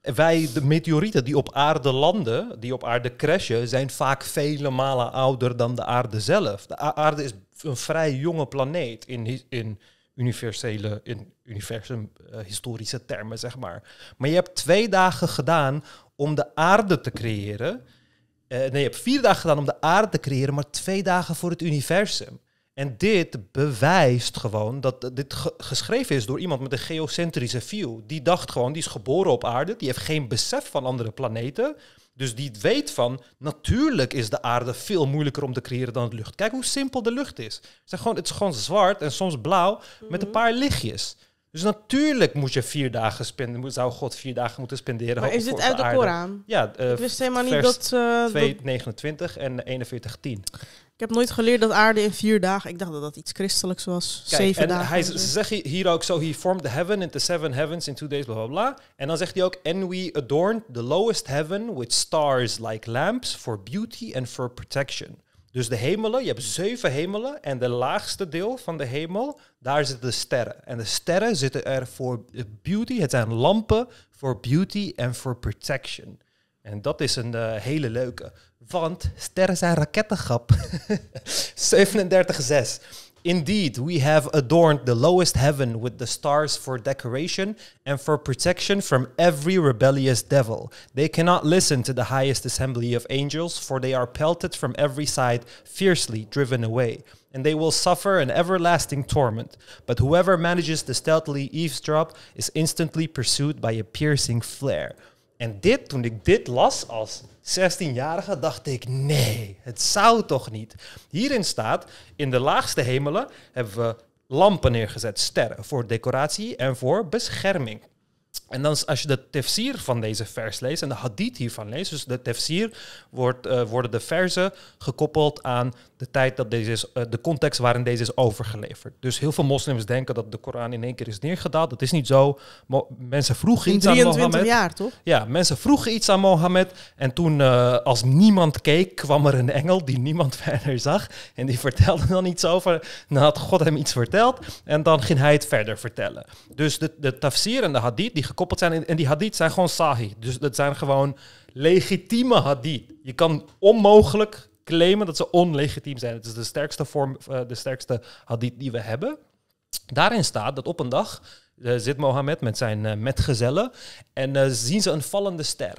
wij, de meteorieten die op aarde landen, die op aarde crashen, zijn vaak vele malen ouder dan de aarde zelf. De aarde is een vrij jonge planeet in, in universele, in universum eh, historische termen, zeg maar. Maar je hebt twee dagen gedaan om de aarde te creëren. Eh, nee, je hebt vier dagen gedaan om de aarde te creëren, maar twee dagen voor het universum. En dit bewijst gewoon dat dit geschreven is door iemand met een geocentrische view. Die dacht gewoon, die is geboren op aarde, die heeft geen besef van andere planeten. Dus die weet van, natuurlijk is de aarde veel moeilijker om te creëren dan de lucht. Kijk hoe simpel de lucht is. Het is gewoon, het is gewoon zwart en soms blauw met een mhm. paar lichtjes. Dus natuurlijk moet je vier dagen spenden, zou God vier dagen moeten spenderen. Maar is dit uit de, Koran? Ja, eh, ik wist helemaal niet dat. 29 eh, en 41, Ik heb nooit geleerd dat aarde in vier dagen. Ik dacht dat dat iets christelijks was. Kijk, Zeven en dagen. Hij zegt hier ook zo: He formed the heaven into seven heavens in two days, blah blah blah. En dan zegt hij ook: And we adorned the lowest heaven with stars like lamps for beauty and for protection. Dus de hemelen, je hebt zeven hemelen en de laagste deel van de hemel, daar zitten de sterren. En de sterren zitten er voor beauty, het zijn lampen voor beauty en voor protection. En dat is een eh, hele leuke, want sterren zijn rakettengap. 37,6. Indeed, we have adorned the lowest heaven with the stars for decoration and for protection from every rebellious devil. They cannot listen to the highest assembly of angels, for they are pelted from every side, fiercely driven away. And they will suffer an everlasting torment. But whoever manages to stealthily eavesdrop is instantly pursued by a piercing flare. En dit, toen ik dit las als 16-jarige, dacht ik, nee, het zou toch niet. Hierin staat, in de laagste hemelen hebben we lampen neergezet, sterren, voor decoratie en voor bescherming. En dan als je de tefsir van deze vers leest en de hadith hiervan leest, dus de tefsir wordt, eh, worden de verzen gekoppeld aan de tijd dat deze is, eh, de context waarin deze is overgeleverd. Dus heel veel moslims denken dat de Koran in één keer is neergedaald. Dat is niet zo. Mo mensen vroegen in iets aan Mohammed. jaar, toch? Ja, mensen vroegen iets aan Mohammed. En toen, eh, als niemand keek, kwam er een engel die niemand verder zag. En die vertelde dan iets over. Nou had God hem iets verteld. En dan ging hij het verder vertellen. Dus de, de tafsir en de hadith die gekoppeld zijn. En die hadith zijn gewoon sahih. Dus dat zijn gewoon legitieme hadith. Je kan onmogelijk claimen dat ze onlegitiem zijn. Het is de sterkste, vorm, eh, de sterkste hadith die we hebben. Daarin staat dat op een dag eh, zit Mohammed met zijn eh, metgezellen en eh, zien ze een vallende ster.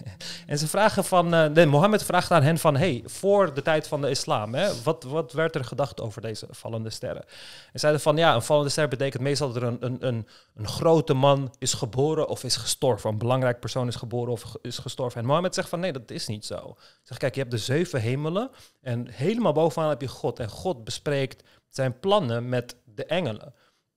en ze vragen van, nee, Mohammed vraagt aan hen van, hey, voor de tijd van de islam, hè, wat, wat werd er gedacht over deze vallende sterren? En zeiden van, ja, een vallende ster betekent meestal dat er een, een, een, een grote man is geboren of is gestorven. Een belangrijk persoon is geboren of is gestorven. En Mohammed zegt van, nee, dat is niet zo. Zeg, kijk, je hebt de zeven hemelen en helemaal bovenaan heb je God. En God bespreekt zijn plannen met de engelen.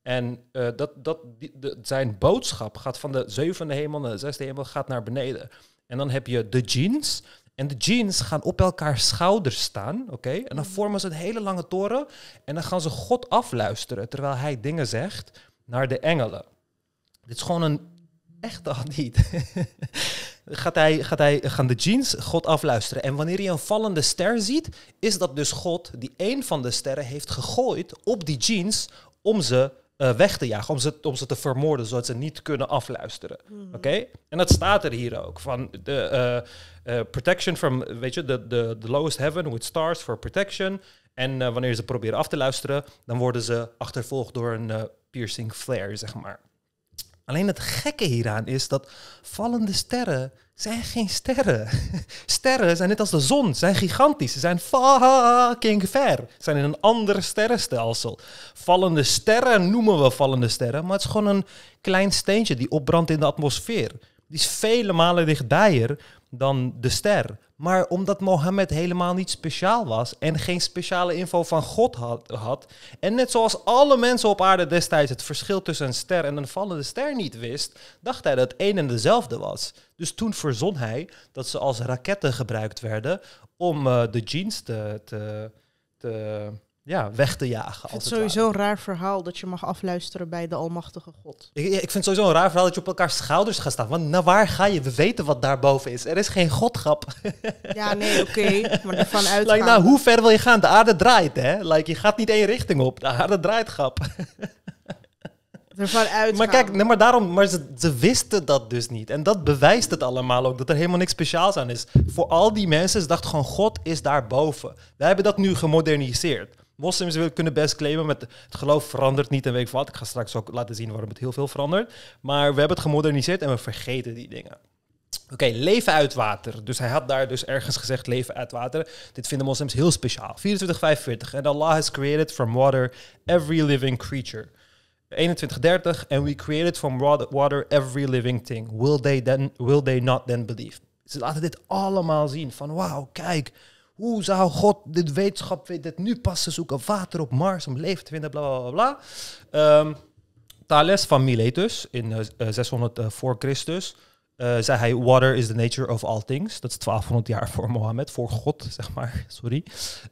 En eh, dat, dat, die, de, zijn boodschap gaat van de zevende hemel naar de zesde hemel, gaat naar beneden. En dan heb je de jeans. En de jeans gaan op elkaar schouders staan, oké? En dan mhm. vormen ze een hele lange toren. En dan gaan ze God afluisteren, terwijl hij dingen zegt naar de engelen. Dit is gewoon een echte hadith. gaat hij, gaat hij, gaan de jeans God afluisteren. En wanneer je een vallende ster ziet, is dat dus God die een van de sterren heeft gegooid op die jeans om ze uh, weg te jagen, om ze, om ze te vermoorden, zodat ze niet kunnen afluisteren. Hmm. Oké? En dat staat er hier ook. Van de eh, eh, protection from, weet je, de, de lowest heaven with stars for protection. En wanneer ze proberen af te luisteren, dan worden ze achtervolgd door een piercing flare, zeg maar. Alleen het gekke hieraan is dat vallende sterren zijn geen sterren. Sterren zijn net als de zon, zijn gigantisch, ze zijn fucking ver. Zijn in een ander sterrenstelsel. Vallende sterren noemen we vallende sterren, maar het is gewoon een klein steentje die opbrandt in de atmosfeer. Die is vele malen dichtbijer dan de ster. Maar omdat Mohammed helemaal niet speciaal was en geen speciale info van God had, had, en net zoals alle mensen op aarde destijds het verschil tussen een ster en een vallende ster niet wist, dacht hij dat één en dezelfde was. Dus toen verzon hij dat ze als raketten gebruikt werden om eh, de jeans te, te, te ja, weg te jagen. het sowieso een raar verhaal dat je mag afluisteren bij de Almachtige God. Ik, ik, vind het sowieso een raar verhaal dat je op elkaar schouders gaat staan. Want naar waar ga je? We weten wat daarboven is. Er is geen godgrap. Ja, nee, oké. maar ervan uit. Like, nou, hoe ver wil je gaan? De aarde draait, hè? Like, je gaat niet één richting op. De aarde draait, grap. Ervan uit. Maar kijk, nee, maar daarom, maar ze, wisten dat dus niet. En dat bewijst het allemaal ook, dat er helemaal niks speciaals aan is. Voor al die mensen, dacht dachten gewoon, God is daarboven. Wij hebben dat nu gemoderniseerd moslims wil, kunnen best claimen met het geloof verandert niet en weet ik wat. Ik ga straks ook laten zien waarom het heel veel verandert. Maar we hebben het gemoderniseerd en we vergeten die dingen. Oké, leven uit water. Dus hij had daar dus ergens gezegd leven uit water. Dit vinden moslims heel speciaal. 24:45 en And Allah has created from water every living creature. 21:30 and we created from water every living thing. Will they then will they not then believe? Ze laten dit allemaal zien van wauw, kijk, hoe zou God dit wetenschap weet dit nu pas zoeken? Water op Mars om leven te vinden, bla bla bla. Ehm, Thales van Miletus in 600 eh, eh, eh, voor Christus. Uh, zei hij, water is the nature of all things. Dat is 1200 jaar voor Mohammed, voor God, zeg maar, sorry.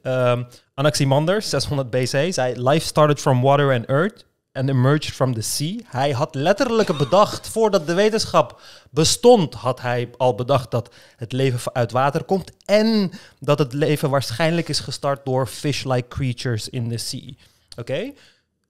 Um, Anaximander, 600 BC, zei, life started from water and earth and Emerged from the Sea. Hij had letterlijk bedacht, voordat de wetenschap bestond, had hij al bedacht dat het leven uit water komt. En dat het leven waarschijnlijk is gestart door fish-like creatures in the sea. Oké?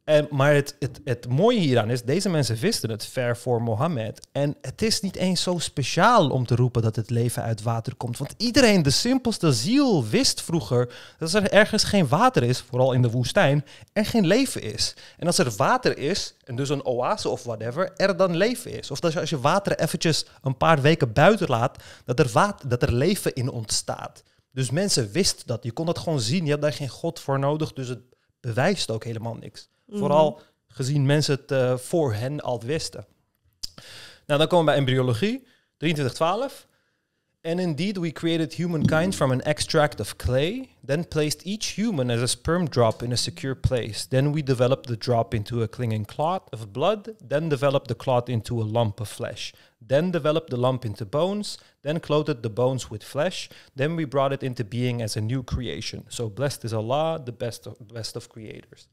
En, maar het, het, het mooie hieraan is, deze mensen wisten het ver voor Mohammed. En het is niet eens zo speciaal om te roepen dat het leven uit water komt. Want iedereen, de simpelste ziel, wist vroeger dat er ergens geen water is, vooral in de woestijn, en geen leven is. En als er water is, en dus een oase of whatever, er dan leven is. Of dat als je water eventjes een paar weken buiten laat, dat er, dat er leven in ontstaat. Dus mensen wisten dat. Je kon dat gewoon zien. Je had daar geen god voor nodig. Dus het bewijst ook helemaal niks. Mm. Vooral gezien mensen het uh, voor hen al wisten. Nou, dan komen we bij embryologie, 2312. And indeed, we created humankind from an extract of clay, then placed each human as a sperm drop in a secure place. Then we developed the drop into a clinging clot of blood, then developed the clot into a lump of flesh, then developed the lump into bones, then clothed the bones with flesh, then we brought it into being as a new creation. So blessed is Allah, the best of, best of creators.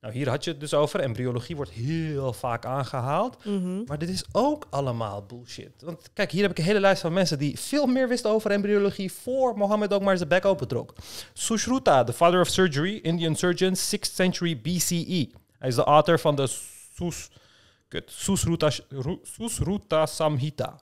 Nou, hier had je het dus over. Embryologie wordt heel vaak aangehaald. Mhm. Maar dit is ook allemaal bullshit. Want kijk, hier heb ik een hele lijst van mensen die veel meer wisten over embryologie voor Mohammed ook maar zijn bek trok. Sushruta, the father of surgery, Indian surgeon, 6th century BCE. Hij is de author van de Sus, Susruta Samhita.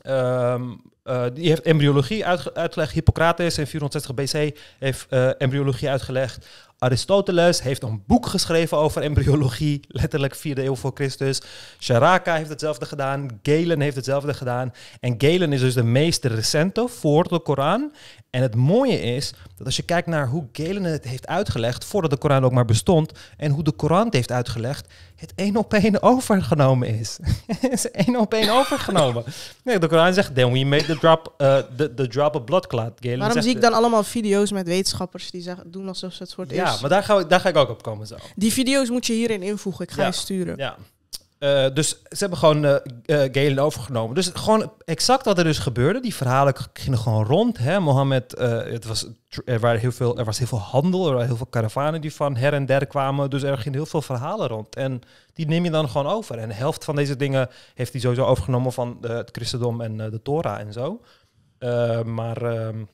Ehm, eh, die heeft embryologie uitgelegd. Hippocrates in 460 BC heeft eh, embryologie uitgelegd. Aristoteles heeft een boek geschreven over embryologie, letterlijk 4e eeuw voor Christus. Sharaka heeft hetzelfde gedaan, Galen heeft hetzelfde gedaan. En Galen is dus de meest recente voor de Koran. En het mooie is dat als je kijkt naar hoe Galen het heeft uitgelegd, voordat de Koran ook maar bestond, en hoe de Koran het heeft uitgelegd, het één op één overgenomen is. het is één op één overgenomen. Nee, de Koran zegt, then we made the drop, uh, the, the drop of blood clot. Galen Waarom zie ik dan allemaal video's met wetenschappers die zeggen, doen alsof ze het voor het ja, maar daar ga, ik, daar ga ik ook op komen zo. Die video's moet je hierin invoegen. Ik ga je sturen. Ja. Eh, dus ze hebben gewoon uh, Galen overgenomen. Dus gewoon exact wat er dus gebeurde. Die verhalen gingen gewoon rond. Hè. Mohammed, het was, er, waren heel veel, er was heel veel handel. Er waren heel veel karavanen die van her en der kwamen. Dus er gingen heel veel verhalen rond. En die neem je dan gewoon over. En de helft van deze dingen heeft hij sowieso overgenomen van het christendom en de Torah en zo. maar... Ehm,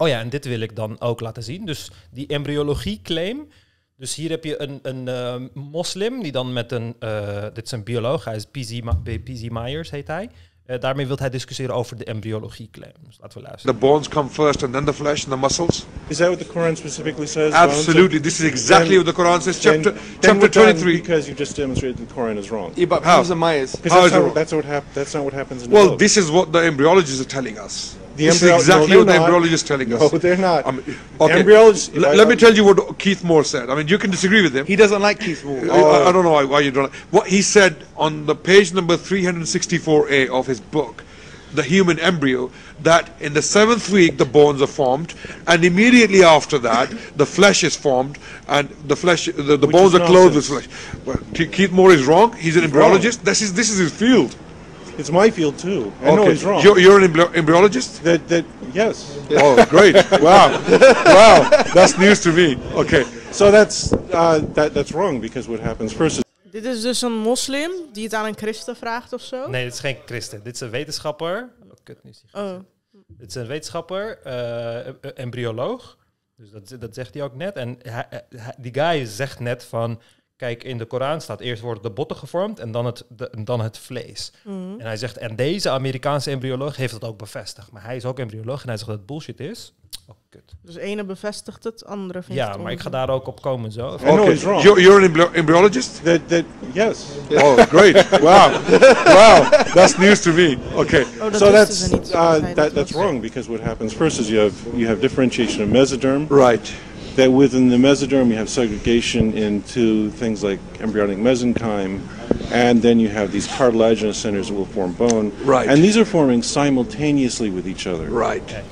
oh ja, en dit wil ik dan ook laten zien. Dus die embryologie-claim. Dus hier heb je een, een eh, moslim die dan met een, uh, dit is een bioloog, hij is PZ, PZ Myers heet hij. Eh, daarmee wil hij discussiëren over de embryologie-claim. Dus laten we luisteren. The bones come first and then the flesh and the muscles. Is that what the Quran specifically says? Absolutely. This is exactly what the Quran says. Chapter, then, then Because you just demonstrated the Quran is wrong. Yeah, but how? Myers. that's, that's, what that's not what happens in Well, this is what the embryologists are telling us. The this is exactly no, what the not. embryologist is telling us. No, they're not. Um, I mean, okay. L let me tell you what Keith Moore said. I mean, you can disagree with him. He doesn't like Keith Moore. Uh, I, I, oh. don't know why, you don't. Like. What he said on the page number 364A of his book, the human embryo that in the seventh week the bones are formed and immediately after that the flesh is formed and the flesh the, the bones are clothed with flesh well, keith moore is wrong he's an he's embryologist wrong. this is this is his field It's my field too. I okay. know he's wrong. You're, you're an embryologist? That, that, yes. oh, great. Wow. wow. That's news to me. Okay. So that's, uh, that, that's wrong because what happens first Dit is dus een moslim die het aan een christen vraagt of zo? Nee, dit is geen christen. Dit is een wetenschapper. Oh, kut, nu is oh. Dit is een wetenschapper, uh, embryoloog. Dus dat, dat zegt hij ook net. En hij, eh, die guy zegt net van... Kijk, in de Koran staat eerst worden de botten gevormd en dan het, dan het vlees. Mhm. En hij zegt, en deze Amerikaanse embryoloog heeft dat ook bevestigd. Maar hij is ook embryoloog en hij zegt dat het bullshit is. Oh, kut. Dus ene bevestigt het, andere vindt ja, het Ja, maar ik ga daar ook op komen zo. Okay. You're, an embryologist? The, yes. Oh, great. Wow. wow. That's news to me. Okay. Oh, so that's, uh, that's wrong because what happens first is you have, you have differentiation of mesoderm. Right. that within the mesoderm you have segregation into things like embryonic mesenchyme, and then you have these cartilaginous centers that will form bone. Right. And these are forming simultaneously with each other. Right. Okay.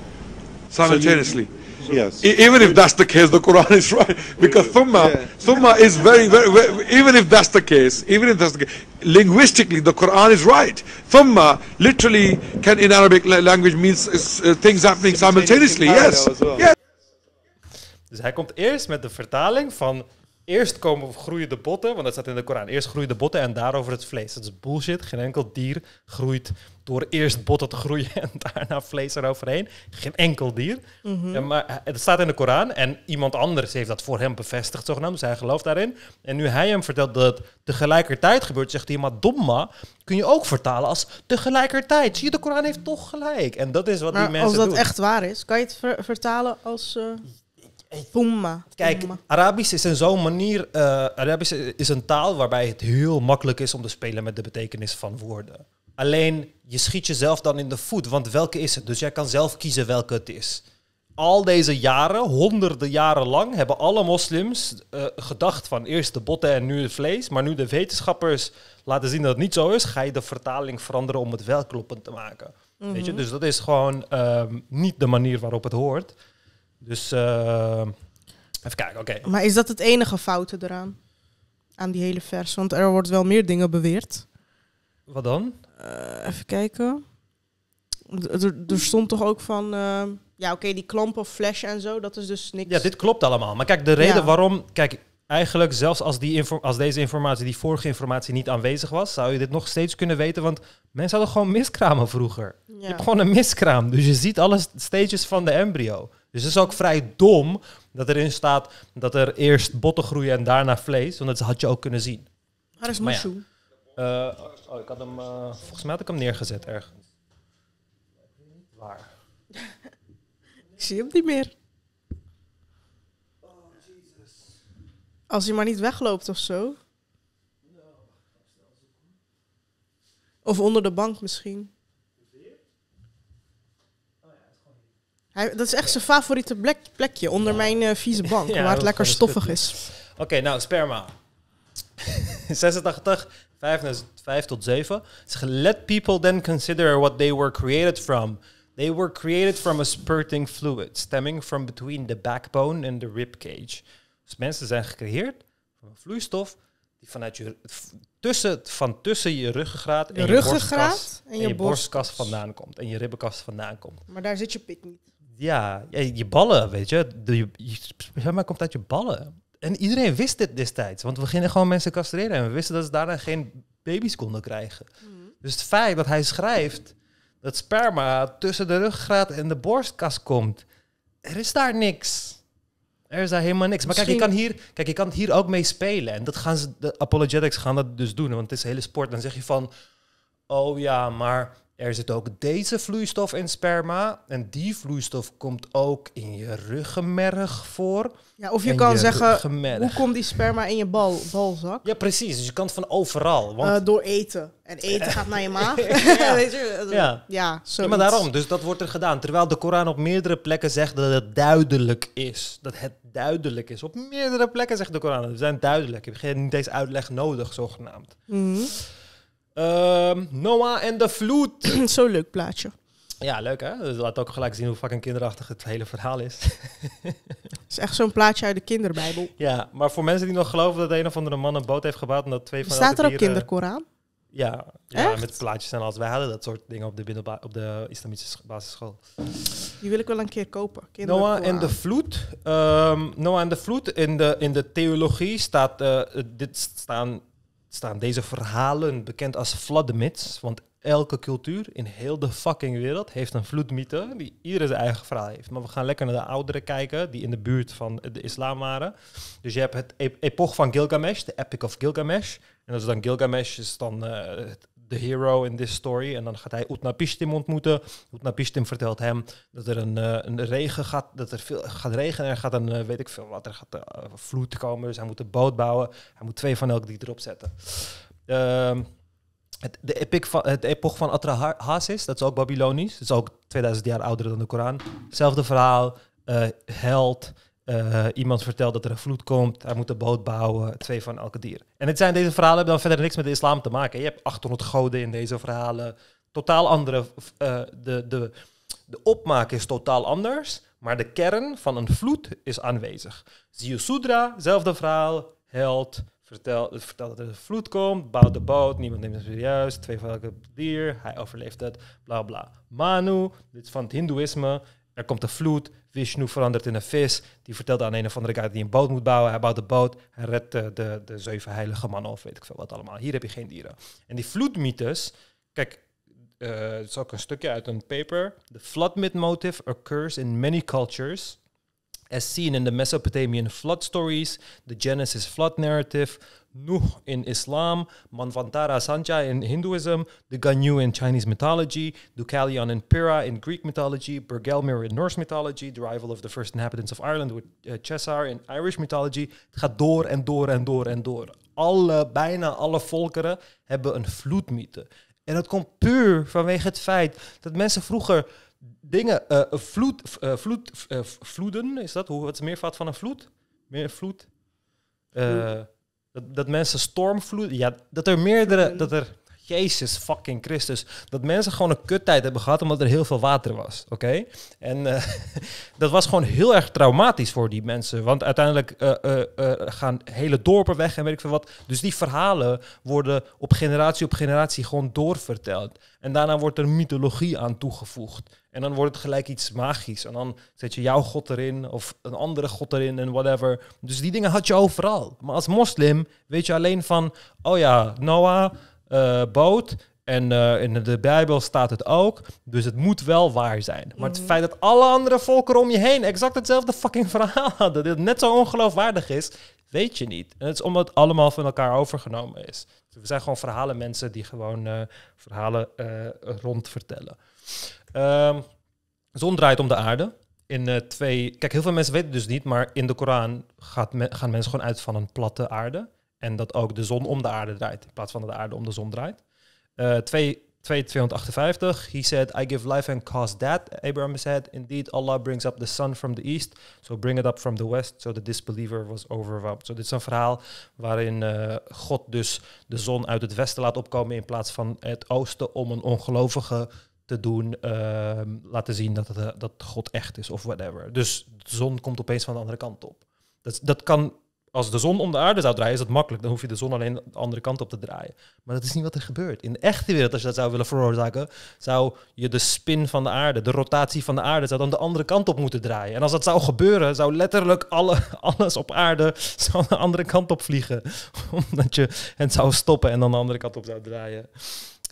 Simultaneously. So you, yes. E even if that's the case, the Quran is right because thumma, yeah. thumma is very, very, very, Even if that's the case, even if that's the case, linguistically, the Quran is right. Thumma literally can in Arabic language means uh, things happening simultaneously. Yes. Well. Yes. Dus hij komt eerst met de vertaling van eerst komen groeien de botten, want dat staat in de Koran. Eerst groeien de botten en daarover het vlees. Dat is bullshit. Geen enkel dier groeit door eerst botten te groeien en daarna vlees eroverheen. Geen enkel dier. Mhm. ja, maar eh, het staat in de Koran en iemand anders heeft dat voor hem bevestigd, zogenaamd. Dus hij gelooft daarin. En nu hij hem vertelt dat het tegelijkertijd gebeurt, zegt hij, maar domma kun je ook vertalen als tegelijkertijd. Zie je, de Koran heeft toch gelijk. En dat is wat die mensen doen. als dat echt waar is, kan je het vertalen als... Eh, Thumma. Kijk, Arabisch is in zo'n manier. Eh, Arabisch is een taal waarbij het heel makkelijk is om te spelen met de betekenis van woorden. Alleen je schiet jezelf dan in de voet, want welke is het? Dus jij kan zelf kiezen welke het is. Al deze jaren, honderden jaren lang, hebben alle moslims eh, gedacht van eerst de botten en nu het vlees. Maar nu de wetenschappers laten zien dat het niet zo is, ga je de vertaling veranderen om het wel kloppend te maken. Weet je? Mhm. Dus dat is gewoon ehm, niet de manier waarop het hoort. Dus eh, even kijken, oké. Maar is dat het enige fouten eraan? Aan die hele vers? Want er wordt wel meer dingen beweerd. Wat dan? Eh, even kijken. Er, er, stond toch ook van... Eh, ja, oké, die klompen of flash en zo, dat is dus niks. Ja, dit klopt allemaal. Maar kijk, de reden waarom... Kijk, eigenlijk zelfs als, die als deze informatie, die vorige informatie niet aanwezig was, zou je dit nog steeds kunnen weten. Want mensen hadden gewoon miskramen vroeger. Je hebt gewoon een miskraam. Dus je ziet alles stages van de embryo. Dus het is ook vrij dom dat erin staat dat er eerst botten groeien en daarna vlees. Want dat had je ook kunnen zien. Waar is Mushu? Eh, oh, ik had hem, eh, volgens mij had ik hem neergezet ergens. Waar? ik zie hem niet meer. Als hij maar niet wegloopt of zo. Of onder de bank misschien. dat is echt zijn favoriete plek, plekje onder mijn eh, vieze bank, waar het lekker stoffig is. Oké, nou, sperma. 86, 5, tot 7. Let people then consider what they were created from. They were created from a spurting fluid, stemming from between the backbone and the ribcage. Dus mensen zijn gecreëerd van een vloeistof die vanuit je, tussen, van tussen je ruggengraat en je, borstkas, en je, vandaan komt. En je ribbenkast vandaan komt. Maar daar zit je pik niet ja, je ballen, weet je. De, sperma komt uit je ballen. En iedereen wist dit destijds. Want we gingen gewoon mensen castreren. En we wisten dat ze daarna geen baby's konden krijgen. Mhm. Dus het feit dat hij schrijft dat sperma tussen de ruggraat en de borstkas komt. Er is daar niks. Er is daar helemaal niks. Maar kijk, je kan hier, kijk, je kan het hier ook mee spelen. En dat gaan ze, de apologetics gaan dat dus doen. Want het is een hele sport. Dan zeg je van, oh ja, maar er zit ook deze vloeistof in sperma. En die vloeistof komt ook in je ruggenmerg voor. Ja, of je kan zeggen, hoe komt die sperma in je bal, balzak? Ja, precies. Dus je kan het van overal. Eh, want... door eten. En eten gaat naar je maag. ja. Weet je? ja. Ja, maar daarom. Dus dat wordt er gedaan. Terwijl de Koran op meerdere plekken zegt dat het duidelijk is. Dat het duidelijk is. Op meerdere plekken zegt de Koran. We zijn duidelijk. Je hebt niet eens uitleg nodig, zogenaamd. Mm Ehm, Noah en de Vloed. Zo'n leuk plaatje. Ja, leuk hè? Dat dus laat ook gelijk zien hoe fucking kinderachtig het hele verhaal is. Het is echt zo'n plaatje uit de kinderbijbel. Ja, maar voor mensen die nog geloven dat een of andere man een boot heeft gebouwd en dat twee van Staat er ook Kinderkoran. Ja, ja met plaatjes en alles. Wij hadden dat soort dingen op de, binnenba- op de islamitische basisschool. Die wil ik wel een keer kopen. Noah en de vloed. Um, Noah en de vloed. In de, in de theologie staat, eh, dit staan staan deze verhalen bekend als floodmyths. Want elke cultuur in heel de fucking wereld heeft een vloedmythe die iedereen zijn eigen verhaal heeft. Maar we gaan lekker naar de ouderen kijken, die in de buurt van de islam waren. Dus je hebt het epoch van Gilgamesh, de Epic of Gilgamesh. En dat is dan Gilgamesh, is dan eh, het de hero in this story. En dan gaat hij Utnapishtim ontmoeten. Utnapishtim vertelt hem dat er een, eh, een regen gaat, dat er veel gaat regenen. Er gaat een, eh, weet ik veel wat, er gaat eh, vloed komen. Dus hij moet een boot bouwen. Hij moet twee van elk die erop zetten. Ehm, het, de epic van, het epoch van Atrahasis, dat is ook Babylonisch. Dat is ook 2000 jaar ouder dan de Koran. Hetzelfde verhaal, held, eh, iemand vertelt dat er een vloed komt, hij moet een boot bouwen, twee van elke dier. En het zijn, deze verhalen hebben dan verder niks met de islam te maken. Je hebt 800 goden in deze verhalen. Totaal andere. Eh, de, de, de opmaak is totaal anders, maar de kern van een vloed is aanwezig. Sudra, zelfde verhaal, held, vertelt, vertelt dat er een vloed komt, bouwt de boot, niemand neemt het serieus, twee van elke dier, hij overleeft het, bla bla. Manu, dit is van het Hindoeïsme, er komt een vloed, Vishnu verandert in een vis. Die vertelt aan een of andere guy die een boot moet bouwen. Hij bouwt de boot, hij redt de, eh, de, de zeven heilige mannen of weet ik veel wat allemaal. Hier heb je geen dieren. En die vloedmythes, kijk, uh, het is ook een stukje uit een paper. The flood myth motif occurs in many cultures. As seen in the Mesopotamian flood stories, the Genesis flood narrative, Nuh in Islam, Manvantara Santya in Hinduism, the Ganyu in Chinese mythology, Deucalion in Pyrrha in Greek mythology, Bergelmir in Norse mythology, the rival of the first inhabitants of Ireland with uh, eh, Chesar in Irish mythology. Het gaat door en door en door en door. Alle, bijna alle volkeren hebben een vloedmythe. En dat komt puur vanwege het feit dat mensen vroeger dingen, eh, vloed, eh, vloed, vloeden, is dat? Hoe, wat is meervoud van een vloed? Meer vloed? vloed. Dat, mensen stormvloed. Ja, dat er meerdere. Dat er, Jezus fucking Christus. Dat mensen gewoon een kuttijd hebben gehad omdat er heel veel water was. Oké? En eh, dat was gewoon heel erg traumatisch voor die mensen. Want uiteindelijk uh, uh, gaan hele dorpen weg en weet ik veel wat. Dus die verhalen worden op generatie op generatie gewoon doorverteld. En daarna wordt er mythologie aan toegevoegd. En dan wordt het gelijk iets magisch. En dan zet je jouw god erin of een andere god erin en whatever. Dus die dingen had je overal. Maar als moslim weet je alleen van, oh ja, Noah, uh, boot. En eh, in de Bijbel staat het ook. Dus het moet wel waar zijn. Maar het mhm. feit dat alle andere volkeren om je heen exact hetzelfde fucking verhaal hadden. Dat het net zo ongeloofwaardig is, weet je niet. En het is omdat het allemaal van elkaar overgenomen is. Dus we zijn gewoon verhalen mensen die gewoon eh, verhalen rondvertellen Um, zon draait om de aarde. In eh, twee. Kijk, heel veel mensen weten het dus niet, maar in de Koran gaat gaan mensen gewoon uit van een platte aarde. En dat ook de zon om de aarde draait, in plaats van dat de aarde om de zon draait. Uh, 2, 258, he said, I give life and cause that. Abraham said, indeed, Allah brings up the sun from the east, so bring it up from the west. So the disbeliever was overwhelmed. So dit is een verhaal waarin eh, God dus de zon uit het westen laat opkomen in plaats van het oosten om een ongelovige te doen, ehm, laten zien dat, het, eh, dat God echt is of whatever. Dus de zon komt opeens van de andere kant op. Dat, dat kan, als de zon om de aarde zou draaien, is dat makkelijk. Dan hoef je de zon alleen de andere kant op te draaien. Maar dat is niet wat er gebeurt. In de echte wereld, als je dat zou willen veroorzaken, zou je de spin van de aarde, de rotatie van de aarde, zou dan de andere kant op moeten draaien. En als dat zou gebeuren, zou letterlijk alle, alles op aarde zou de andere kant op vliegen. Omdat je het zou stoppen en dan de andere kant op zou draaien.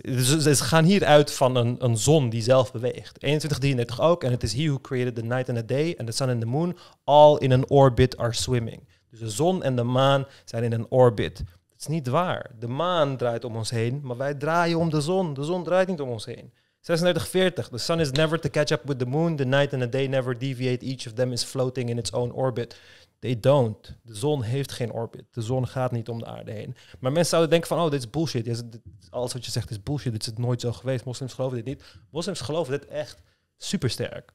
Dus ze, ze gaan hier uit van een, een zon die zelf beweegt. 21, 33 ook. En het is He who created the night and the day and the sun and the moon. All in an orbit are swimming. Dus de zon en de maan zijn in een orbit. Dat is niet waar. De maan draait om ons heen, maar wij draaien om de zon. De zon draait niet om ons heen. 36, 40. The sun is never to catch up with the moon. The night and the day never deviate. Each of them is floating in its own orbit. They don't. De zon heeft geen orbit. De zon gaat niet om de aarde heen. Maar mensen zouden denken van, oh, dit is bullshit. alles wat je zegt is bullshit. Dit is het nooit zo geweest. Moslims geloven dit niet. Moslims geloven dit echt supersterk.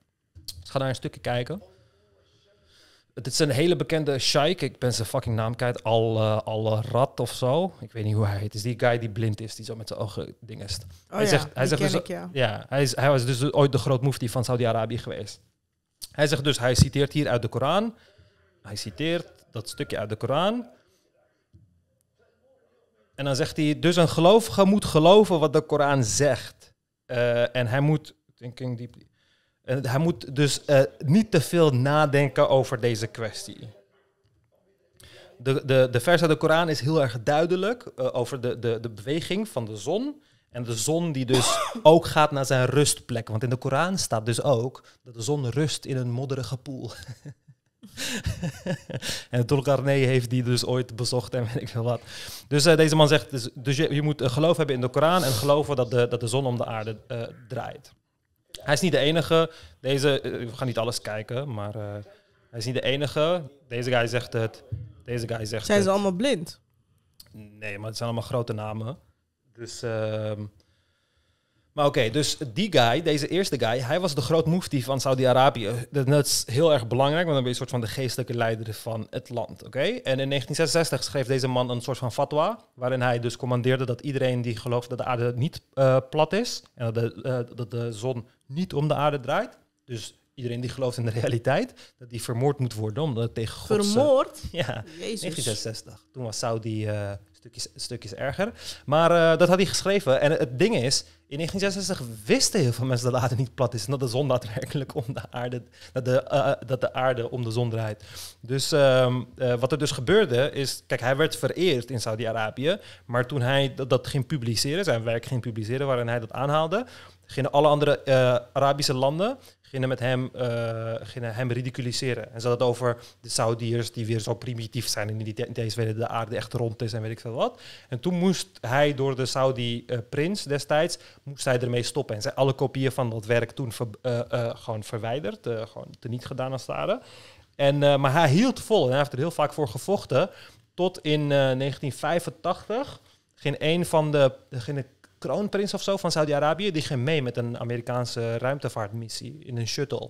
Dus ga daar een stukje kijken. Het is een hele bekende sheik. Ik ben zijn fucking naam kwijt. Al, uh, al Rat of zo. Ik weet niet hoe hij heet. Het is die guy die blind is. Die zo met zijn ogen dingen is. Oh hij ja, zegt, hij zegt dus, ik, ja. ja. hij, is, hij was dus ooit de groot mufti van Saudi-Arabië geweest. Hij zegt dus, hij citeert hier uit de Koran. Hij citeert dat stukje uit de Koran. En dan zegt hij, dus een gelovige moet geloven wat de Koran zegt. Eh, en hij moet, thinking deeply, eh, hij moet dus eh, niet te veel nadenken over deze kwestie. De, de, de vers uit de Koran is heel erg duidelijk over de, de, de beweging van de zon. En de zon die dus ook gaat naar zijn rustplek. Want in de Koran staat dus ook dat de zon rust in een modderige poel. en Tulkarne heeft die dus ooit bezocht en weet ik veel wat. Dus eh, deze man zegt, dus, dus je, moet geloof hebben in de Koran en geloven dat de, dat de zon om de aarde eh, draait. Hij is niet de enige. Deze, eh, we gaan niet alles kijken, maar hij is niet de enige. Deze guy zegt het. Deze guy zegt Zijn ze allemaal blind? Nee, maar het zijn allemaal grote namen. Dus... Ehm, maar oké, dus die guy, deze eerste guy, hij was de groot mufti van Saudi-Arabië. Dat is heel erg belangrijk, want dan ben je een soort van de geestelijke leider van het land. Oké? En in 1966 schreef deze man een soort van fatwa, waarin hij dus commandeerde dat iedereen die gelooft dat de aarde niet eh, plat is en dat de, eh, dat de zon niet om de aarde draait, dus iedereen die gelooft in de realiteit, dat die vermoord moet worden omdat het tegen God. Vermoord? Ja, 1966. Toen was Saudi eh, stukjes, stukjes erger. Maar eh, dat had hij geschreven. En het ding is, in 1966 wisten heel veel mensen dat de aarde niet plat is. En dat de zon daadwerkelijk om de aarde, dat de, eh, eh, dat de aarde om de zon draait. Dus ehm, wat er dus gebeurde is, kijk, hij werd vereerd in Saudi-Arabië. Maar toen hij dat, dat, ging publiceren, zijn werk ging publiceren waarin hij dat aanhaalde, gingen alle andere Arabische landen gingen met hem, uh, eh, gingen hem ridiculiseren. En ze hadden het over de Saudiërs die weer zo primitief zijn en die eens weten de aarde echt rond is en weet ik veel wat. En toen moest hij door de Saudi-prins eh, destijds, moest hij ermee stoppen. En zijn alle kopieën van dat werk toen ver, eh, gewoon verwijderd, gewoon teniet gedaan als het En, maar hij hield vol en hij heeft er heel vaak voor gevochten. Tot in 1985 geen een van de, geen kroonprins of zo van Saudi-Arabië, die ging mee met een Amerikaanse ruimtevaartmissie in een shuttle.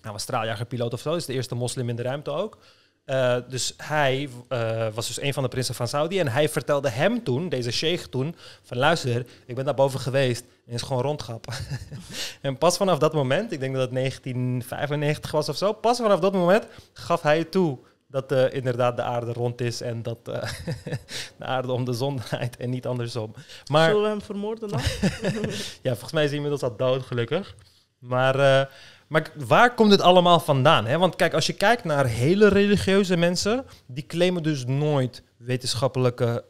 Hij was straaljagerpiloot of zo, is de eerste moslim in de ruimte ook. Eh, dus hij eh, was dus een van de prinsen van Saudi. En hij vertelde hem toen, deze sheikh toen, van luister, ik ben daar boven geweest. En is gewoon rondgappen. en pas vanaf dat moment, ik denk dat het 1995 was of zo, pas vanaf dat moment gaf hij toe dat eh, inderdaad de aarde rond is en dat eh, de aarde om de zon draait en niet andersom. Maar, Zullen we hem vermoorden dan? ja, volgens mij is hij inmiddels al dood, gelukkig. Maar, eh, maar waar komt dit allemaal vandaan? Hè? Want kijk, als je kijkt naar hele religieuze mensen, die claimen dus nooit wetenschappelijke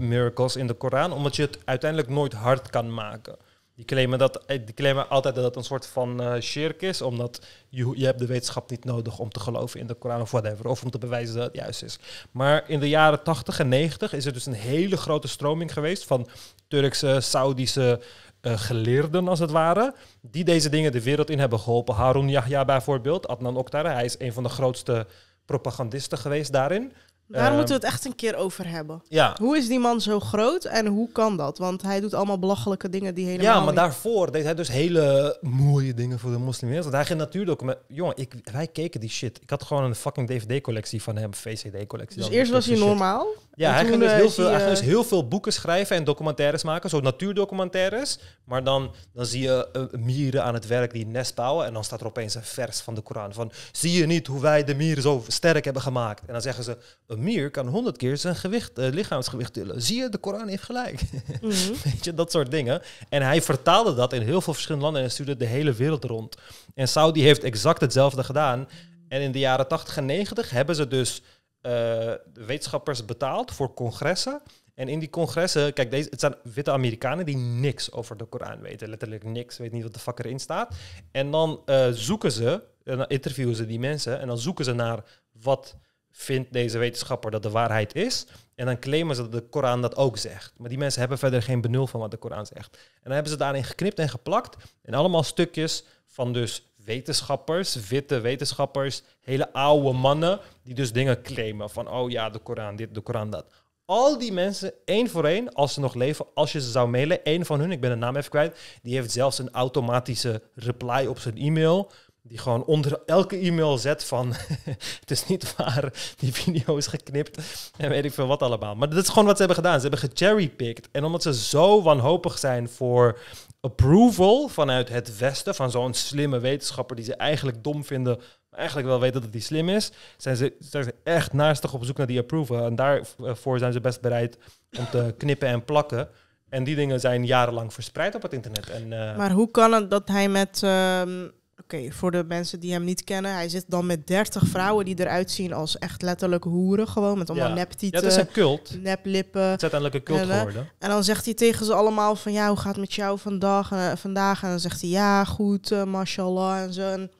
miracles in de Koran, omdat je het uiteindelijk nooit hard kan maken. Die claimen, dat, eh, die claimen altijd dat het een soort van uh, shirk is, omdat je, je hebt de wetenschap niet nodig om te geloven in de Koran of whatever, of om te bewijzen dat het juist is. Maar in de jaren 80 en 90 is er dus een hele grote stroming geweest van Turkse, Saudische eh, geleerden, als het ware, die deze dingen de wereld in hebben geholpen. Harun Yahya bijvoorbeeld, Adnan Oktar, hij is een van de grootste propagandisten geweest daarin. Daar ehm, moeten we het echt een keer over hebben. Hoe is die man zo groot en hoe kan dat? Want hij doet allemaal belachelijke dingen die helemaal. Ja, maar daarvoor deed hij dus hele mooie dingen voor de moslimwereld. Want hij ging natuurlijk met. Jongen, ik, wij keken die shit. Ik had gewoon een fucking DVD-collectie van hem, VCD-collectie. Dus eerst was hij normaal. Ja, dus eh, hij ging, dus heel eh, veel, hij ging heel veel boeken schrijven en documentaires maken, zo natuurdocumentaires. Maar dan, dan zie je eh, mieren aan het werk die nest bouwen. En dan staat er opeens een vers van de Koran. Van zie je niet hoe wij de mieren zo sterk hebben gemaakt? En dan zeggen ze mier kan honderd keer zijn gewicht, eh, lichaamsgewicht tillen. Zie je, de Koran heeft gelijk. Mhm. Weet je, dat soort dingen. En hij vertaalde dat in heel veel verschillende landen en stuurde de hele wereld rond. En Saudi heeft exact hetzelfde gedaan. En in de jaren 80 en 90 hebben ze dus eh, wetenschappers betaald voor congressen. En in die congressen, kijk, deze, het zijn witte Amerikanen die niks over de Koran weten. Letterlijk niks, weet niet wat de fuck erin staat. En dan eh, zoeken ze, en dan interviewen ze die mensen en dan zoeken ze naar wat vindt deze wetenschapper dat de waarheid is. En dan claimen ze dat de Koran dat ook zegt. Maar die mensen hebben verder geen benul van wat de Koran zegt. En dan hebben ze daarin geknipt en geplakt. En allemaal stukjes van dus wetenschappers, witte wetenschappers, hele oude mannen, die dus dingen claimen van, oh ja, de Koran dit, de Koran dat. Al die mensen, één voor één, als ze nog leven, als je ze zou mailen, één van hun, ik ben de naam even kwijt, die heeft zelfs een automatische reply op zijn e-mail die gewoon onder elke e-mail zet van het is niet waar, die video is geknipt en weet ik veel wat allemaal. Maar dat is gewoon wat ze hebben gedaan. Ze hebben gecherrypicked. En omdat ze zo wanhopig zijn voor approval vanuit het Westen, van zo'n slimme wetenschapper die ze eigenlijk dom vinden, maar eigenlijk wel weten dat hij slim is, zijn ze, zijn echt naastig op zoek naar die approval. En daarvoor zijn ze best bereid om te knippen en plakken. En die dingen zijn jarenlang verspreid op het internet. En, eh, maar hoe kan het dat hij met... Ehm, Oké, voor de mensen die hem niet kennen, hij zit dan met 30 vrouwen die eruit zien als echt letterlijk hoeren, gewoon met allemaal ja. neptieten. dat is een cult. Neplippen. Het is uiteindelijk een cult eh, geworden. En dan zegt hij tegen ze allemaal van, ja, hoe gaat het met jou vandaag? En, eh, vandaag? en dan zegt hij, ja, goed, eh, mashallah en zo. En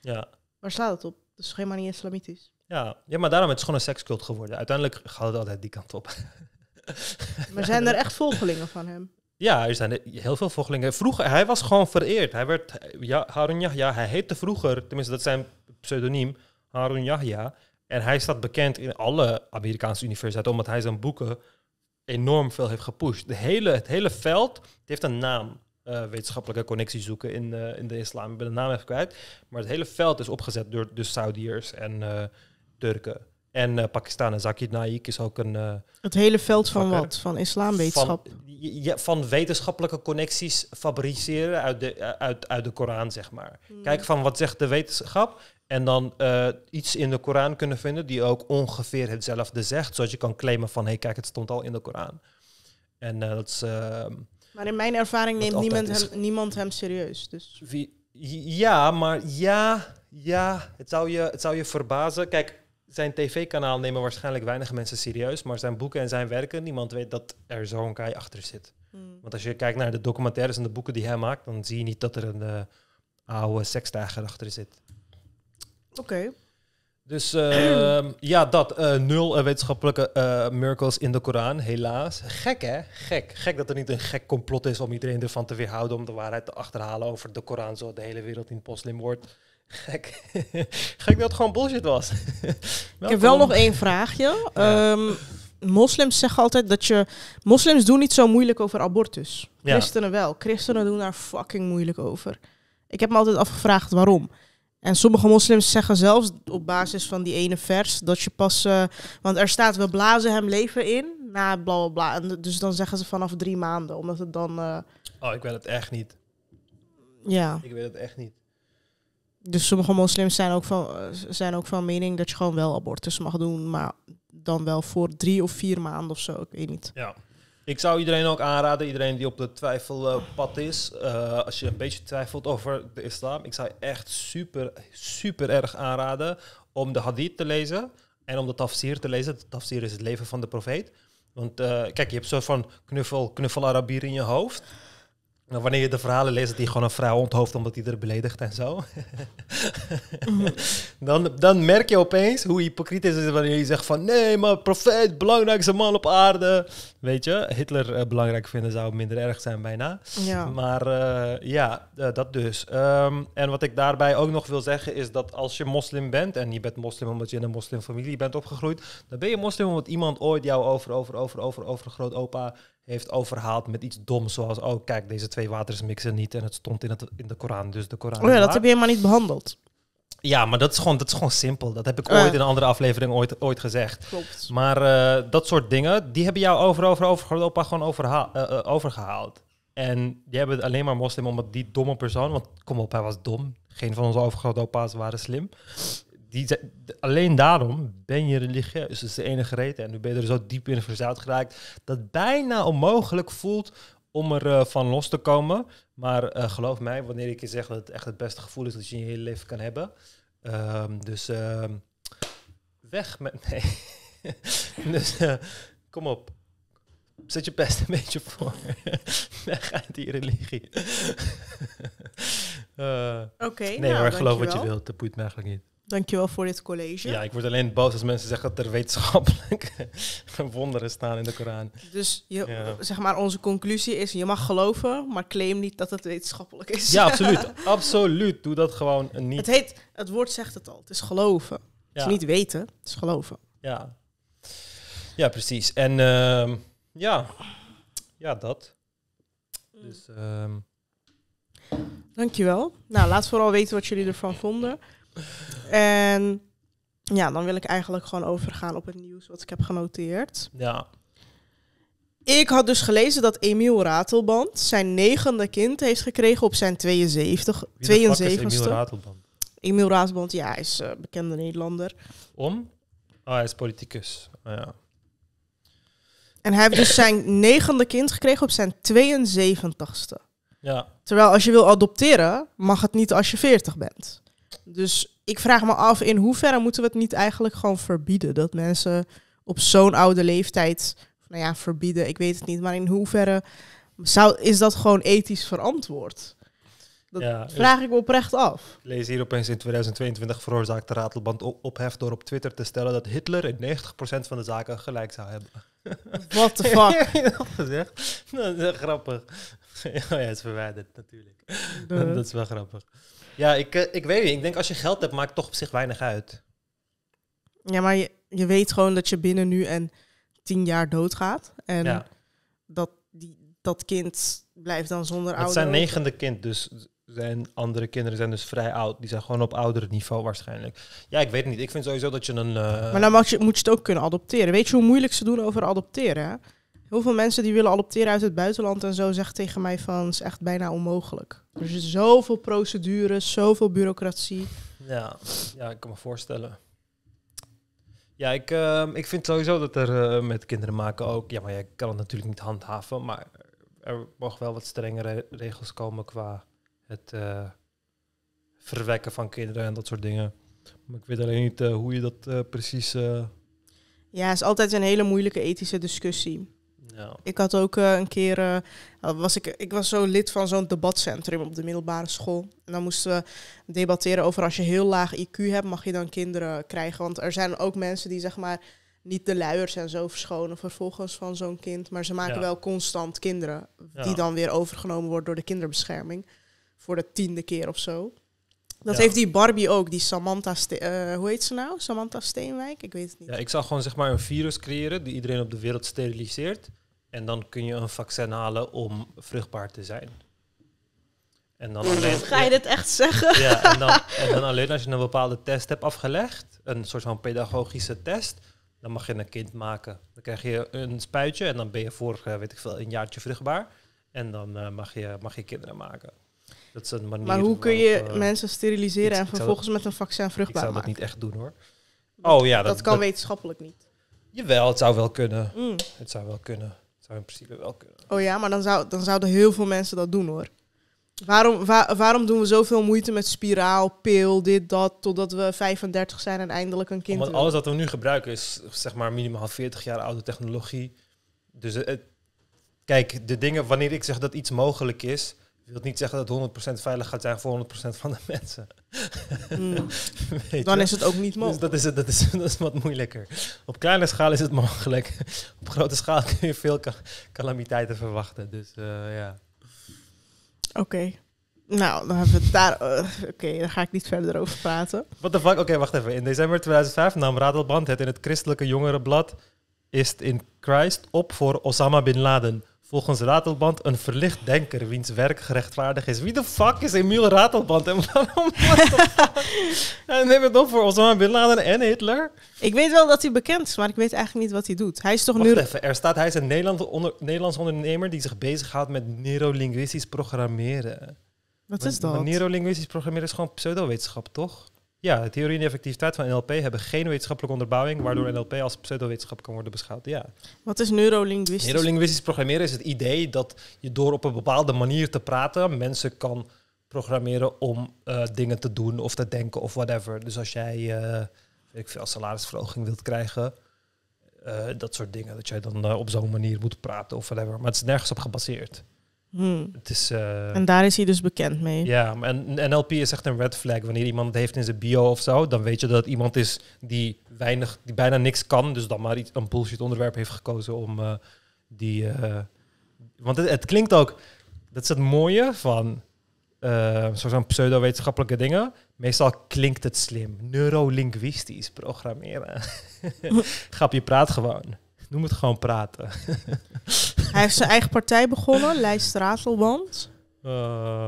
ja. Waar slaat het op? Dat is helemaal niet islamitisch. Ja, ja maar daarom het is gewoon een sekscult geworden. Uiteindelijk gaat het altijd die kant op. maar zijn er echt volgelingen van hem? Ja, er zijn heel veel volgelingen. Vroeger, hij was gewoon vereerd. Hij werd, ja, Harun Yahya, hij heette vroeger, tenminste dat zijn pseudoniem, Harun Yahya. En hij staat bekend in alle Amerikaanse universiteiten, omdat hij zijn boeken enorm veel heeft gepusht. De hele, het hele veld het heeft een naam. Eh, wetenschappelijke connectie zoeken in, eh, in de islam. Ik ben de naam even kwijt. Maar het hele veld is opgezet door de Saudiërs en eh, Turken. En Pakistanen. Zakir Naik is ook een... het hele veld van wat? Van islamwetenschap? je, van wetenschappelijke connecties fabriceren uit de, eh, uit, uit de Koran, zeg maar. Hmm. Kijk Kijken van wat zegt de wetenschap en dan eh, iets in de Koran kunnen vinden die ook ongeveer hetzelfde zegt, zodat je kan claimen van hé hey, kijk, het stond al in de Koran. En eh, dat is... Ehm, maar in mijn ervaring neemt niemand hem, niemand hem serieus. Dus. ja, maar ja, ja, het zou je, het zou je verbazen. Kijk, zijn tv-kanaal nemen waarschijnlijk weinig mensen serieus, maar zijn boeken en zijn werken, niemand weet dat er zo'n guy achter zit. Hmm. Want als je kijkt naar de documentaires en de boeken die hij maakt, dan zie je niet dat er een eh, oude sekstijger achter zit. Oké. Dus ehm, ja, dat. Eh, nul eh, wetenschappelijke miracles in de Koran, helaas. Gek hè? Gek. Gek dat er niet een gek complot is om iedereen ervan te weerhouden om de waarheid te achterhalen over de Koran, zo de hele wereld in poslim wordt. Gek. Gek dat het gewoon bullshit was. ik heb wel nog één vraagje. Ehm, moslims zeggen altijd dat je... Moslims doen niet zo moeilijk over abortus. Christenen wel. Christenen doen daar fucking moeilijk over. Ik heb me altijd afgevraagd waarom. En sommige moslims zeggen zelfs op basis van die ene vers dat je pas. Eh, want er staat we blazen hem leven in na bla bla bla. En dus dan zeggen ze vanaf drie maanden, omdat het dan. Eh, oh, ik weet het echt niet. Ja. Ik weet het echt niet dus sommige moslims zijn ook, van, eh, zijn ook van mening dat je gewoon wel abortus mag doen, maar dan wel voor drie of vier maanden of zo, ik weet niet. Ja. Ik zou iedereen ook aanraden, iedereen die op de twijfelpad is, eh, als je een beetje twijfelt over de islam, ik zou je echt super, super erg aanraden om de hadith te lezen en om de tafsir te lezen. De tafsir is het leven van de profeet. Want eh, kijk, je hebt zo van knuffel, knuffel Arabier in je hoofd. Nou, wanneer je de verhalen leest dat hij gewoon een vrouw onthoofd omdat hij er beledigt en zo. Mhm. dan, dan merk je opeens hoe hypocriet is wanneer je zegt van nee, maar profeet, belangrijkste man op aarde. Weet je, Hitler eh, belangrijk vinden zou minder erg zijn bijna. Maar eh, ja, eh, dat dus. Ehm, en wat ik daarbij ook nog wil zeggen is dat als je moslim bent, en je bent moslim omdat je in een moslimfamilie bent opgegroeid, dan ben je moslim omdat iemand ooit jou over, over, over, over, over groot opa heeft overhaald met iets doms. Zoals, oh kijk, deze twee waters mixen niet. En het stond in, het, in de Koran, dus de Koran. Oh ja, dat heb je helemaal niet behandeld. Ja, maar dat is gewoon, dat is gewoon simpel. Dat heb ik oh ooit in een andere aflevering ooit, ooit gezegd. Klopt. Maar eh, dat soort dingen, die hebben jou over, over, over gewoon overhaal, eh, eh, overgehaald. En die hebben het alleen maar moslim omdat die domme persoon, want kom op, hij was dom. Geen van onze overgrootopa's waren slim die, alleen daarom ben je religieus. Dat is de enige reden. En nu ben je er zo diep in verzuild geraakt dat het bijna onmogelijk voelt om er eh, van los te komen. Maar eh, geloof mij, wanneer ik je zeg dat het echt het beste gevoel is dat je in je hele leven kan hebben. Ehm, dus ehm, weg met. Nee. dus eh, kom op. Zet je best een beetje voor. weg uit die religie. Oké. nee, nou, maar geloof wat je wilt. Dat boeit me eigenlijk niet. Dankjewel voor dit college. Ja, ik word alleen boos als mensen zeggen dat er wetenschappelijke wonderen staan in de Koran. Dus je, zeg maar, onze conclusie is: je mag geloven, maar claim niet dat het wetenschappelijk is. Ja, absoluut. absoluut. Doe dat gewoon niet. Het, heet, het woord zegt het al: het is geloven. Het is niet weten, het is geloven. Ja, ja precies. En ehm, ja. ja, dat. Dus. je ehm, Dankjewel. Nou, laat vooral weten wat jullie ervan vonden. En ja, dan wil ik eigenlijk gewoon overgaan op het nieuws wat ik heb genoteerd. Ja. Ik had dus gelezen dat Emiel Ratelband zijn negende kind heeft gekregen op zijn 72, 72 Emiel Ratelband? Emiel Ratelband, ja, hij is eh, bekende Nederlander. Om? Ah, hij is politicus. Ah, ja. En hij heeft dus zijn negende kind gekregen op zijn 72ste. Ja. Terwijl als je wil adopteren, mag het niet als je 40 bent. Dus ik vraag me af, in hoeverre moeten we het niet eigenlijk gewoon verbieden? Dat mensen op zo'n oude leeftijd, nou ja, verbieden, ik weet het niet. Maar in hoeverre zou, is dat gewoon ethisch verantwoord? Dat vraag ik me oprecht af. lees hier opeens in 2022 veroorzaakte de ratelband ophef door op Twitter te stellen dat Hitler in 90% van de zaken gelijk zou hebben. What the fuck? dat gezegd? is grappig. oh ja, het is verwijderd natuurlijk. Dat is wel grappig. Ja, ik, eh, ik weet niet. Ik denk als je geld hebt, maakt toch op zich weinig uit. Ja, maar je, je weet gewoon dat je binnen nu en tien jaar doodgaat. En dat, die, dat kind blijft dan zonder ouders. Het zijn negende kind, dus zijn andere kinderen zijn dus vrij oud. Die zijn gewoon op ouder niveau waarschijnlijk. Ja, ik weet niet. Ik vind sowieso dat je een... Eh, maar dan mag je, moet je het ook kunnen adopteren. Weet je hoe moeilijk ze doen over adopteren? Hè? Heel veel mensen die willen adopteren uit het buitenland en zo zeggen tegen mij van... het is echt bijna onmogelijk. Er is zoveel procedures, zoveel bureaucratie. Ja, ja ik kan me voorstellen. Ja, ik, ehm, ik vind sowieso dat er eh, met kinderen maken ook... Ja, maar jij kan het natuurlijk niet handhaven, maar er mogen wel wat strengere regels komen qua het eh, verwekken van kinderen en dat soort dingen. Maar ik weet alleen niet eh, hoe je dat precies... Ja, het is altijd een hele moeilijke ethische discussie. Ik had ook eh, een keer, eh, was ik, ik was zo lid van zo'n debatcentrum op de middelbare school. En dan moesten we debatteren over als je heel laag IQ hebt, mag je dan kinderen krijgen. Want er zijn ook mensen die zeg maar niet de luiers en zo verschonen vervolgens van zo'n kind. Maar ze maken wel constant kinderen, die dan weer overgenomen worden door de kinderbescherming. Voor de tiende keer of zo. Dat heeft die Barbie ook, die Samantha, eh, hoe heet ze nou? Samantha Steenwijk? Ik weet het niet. Ja, ik zal gewoon zeg maar een virus creëren die iedereen op de wereld steriliseert. En dan kun je een vaccin halen om vruchtbaar te zijn. En dan alleen, Ga je dit echt zeggen? Ja, en dan, en dan alleen als je een bepaalde test hebt afgelegd, een soort van pedagogische test, dan mag je een kind maken. Dan krijg je een spuitje en dan ben je voor, eh, weet ik veel, een jaartje vruchtbaar. En dan eh, mag, je, mag je kinderen maken. Dat is een manier maar hoe kun je eh, mensen steriliseren en vervolgens met een vaccin vruchtbaar maken? Ik zou dat niet echt doen hoor. Dat, oh ja, dat, dat kan wetenschappelijk niet. Jawel, het zou wel kunnen. Mm. Het zou wel kunnen in principe wel kunnen. Oh ja, maar dan, zou, dan zouden heel veel mensen dat doen hoor. Waarom, waarom doen we zoveel moeite met spiraal, pil, dit, dat, totdat we 35 zijn en eindelijk een kind Want alles wat we nu gebruiken is zeg maar minimaal 40 jaar oude technologie. Dus het, eh, kijk, de dingen, wanneer ik zeg dat iets mogelijk is, wil niet zeggen dat 100% veilig gaat zijn voor 100% van de mensen. Hmm. Dan is het ook niet dus mogelijk. dat, is, het, dat, is, dat is wat moeilijker. Op kleine schaal is het mogelijk. Op grote schaal kun je veel calamiteiten verwachten. Dus eh, ja. Oké. Nou, dan hebben we daar. Eh, oké, okay, ga ik niet verder over praten. Wat de fuck? Oké, wacht even. In december 2005 nam Radelband het in het christelijke jongerenblad Is in Christ op voor Osama bin Laden volgens Ratelband een verlicht denker wiens werk gerechtvaardigd is. Wie de fuck is Emiel Ratelband en waarom En neem het op voor Osama Bin Laden en Hitler? Ik weet wel dat hij bekend is, maar ik weet eigenlijk niet wat hij doet. Hij is toch nu... Even, er staat hij is een Nederlandse Nederlands ondernemer die zich bezighoudt met neurolinguistisch programmeren. Wat is dat? Neurolinguistisch programmeren is gewoon pseudowetenschap, toch? Ja, de theorie en de effectiviteit van NLP hebben geen wetenschappelijke onderbouwing, waardoor hmm. NLP als pseudowetenschap kan worden beschouwd. Ja. Wat is neurolinguistisch? Neurolinguistisch programmeren is het idee dat je door op een bepaalde manier te praten mensen kan programmeren om eh, dingen te doen of te denken of whatever. Dus als jij eh, weet ik veel, salarisverhoging wilt krijgen, eh, dat soort dingen, dat jij dan op zo'n manier moet praten of whatever. Maar het is nergens op gebaseerd. Hmm. Eh, en daar is hij dus bekend mee. Ja, en NLP is echt een red flag. Wanneer iemand het heeft in zijn bio of zo, dan weet je dat het iemand is die, weinig, die bijna niks kan. Dus dan maar iets, een bullshit onderwerp heeft gekozen om eh, die. Eh, want het, klinkt ook. Dat is het mooie van zo'n pseudo-wetenschappelijke dingen. Meestal klinkt het slim. Neurolinguistisch programmeren. je praat gewoon. Noem het gewoon praten. hij heeft zijn eigen partij begonnen, Lijst Ratelband. Uh.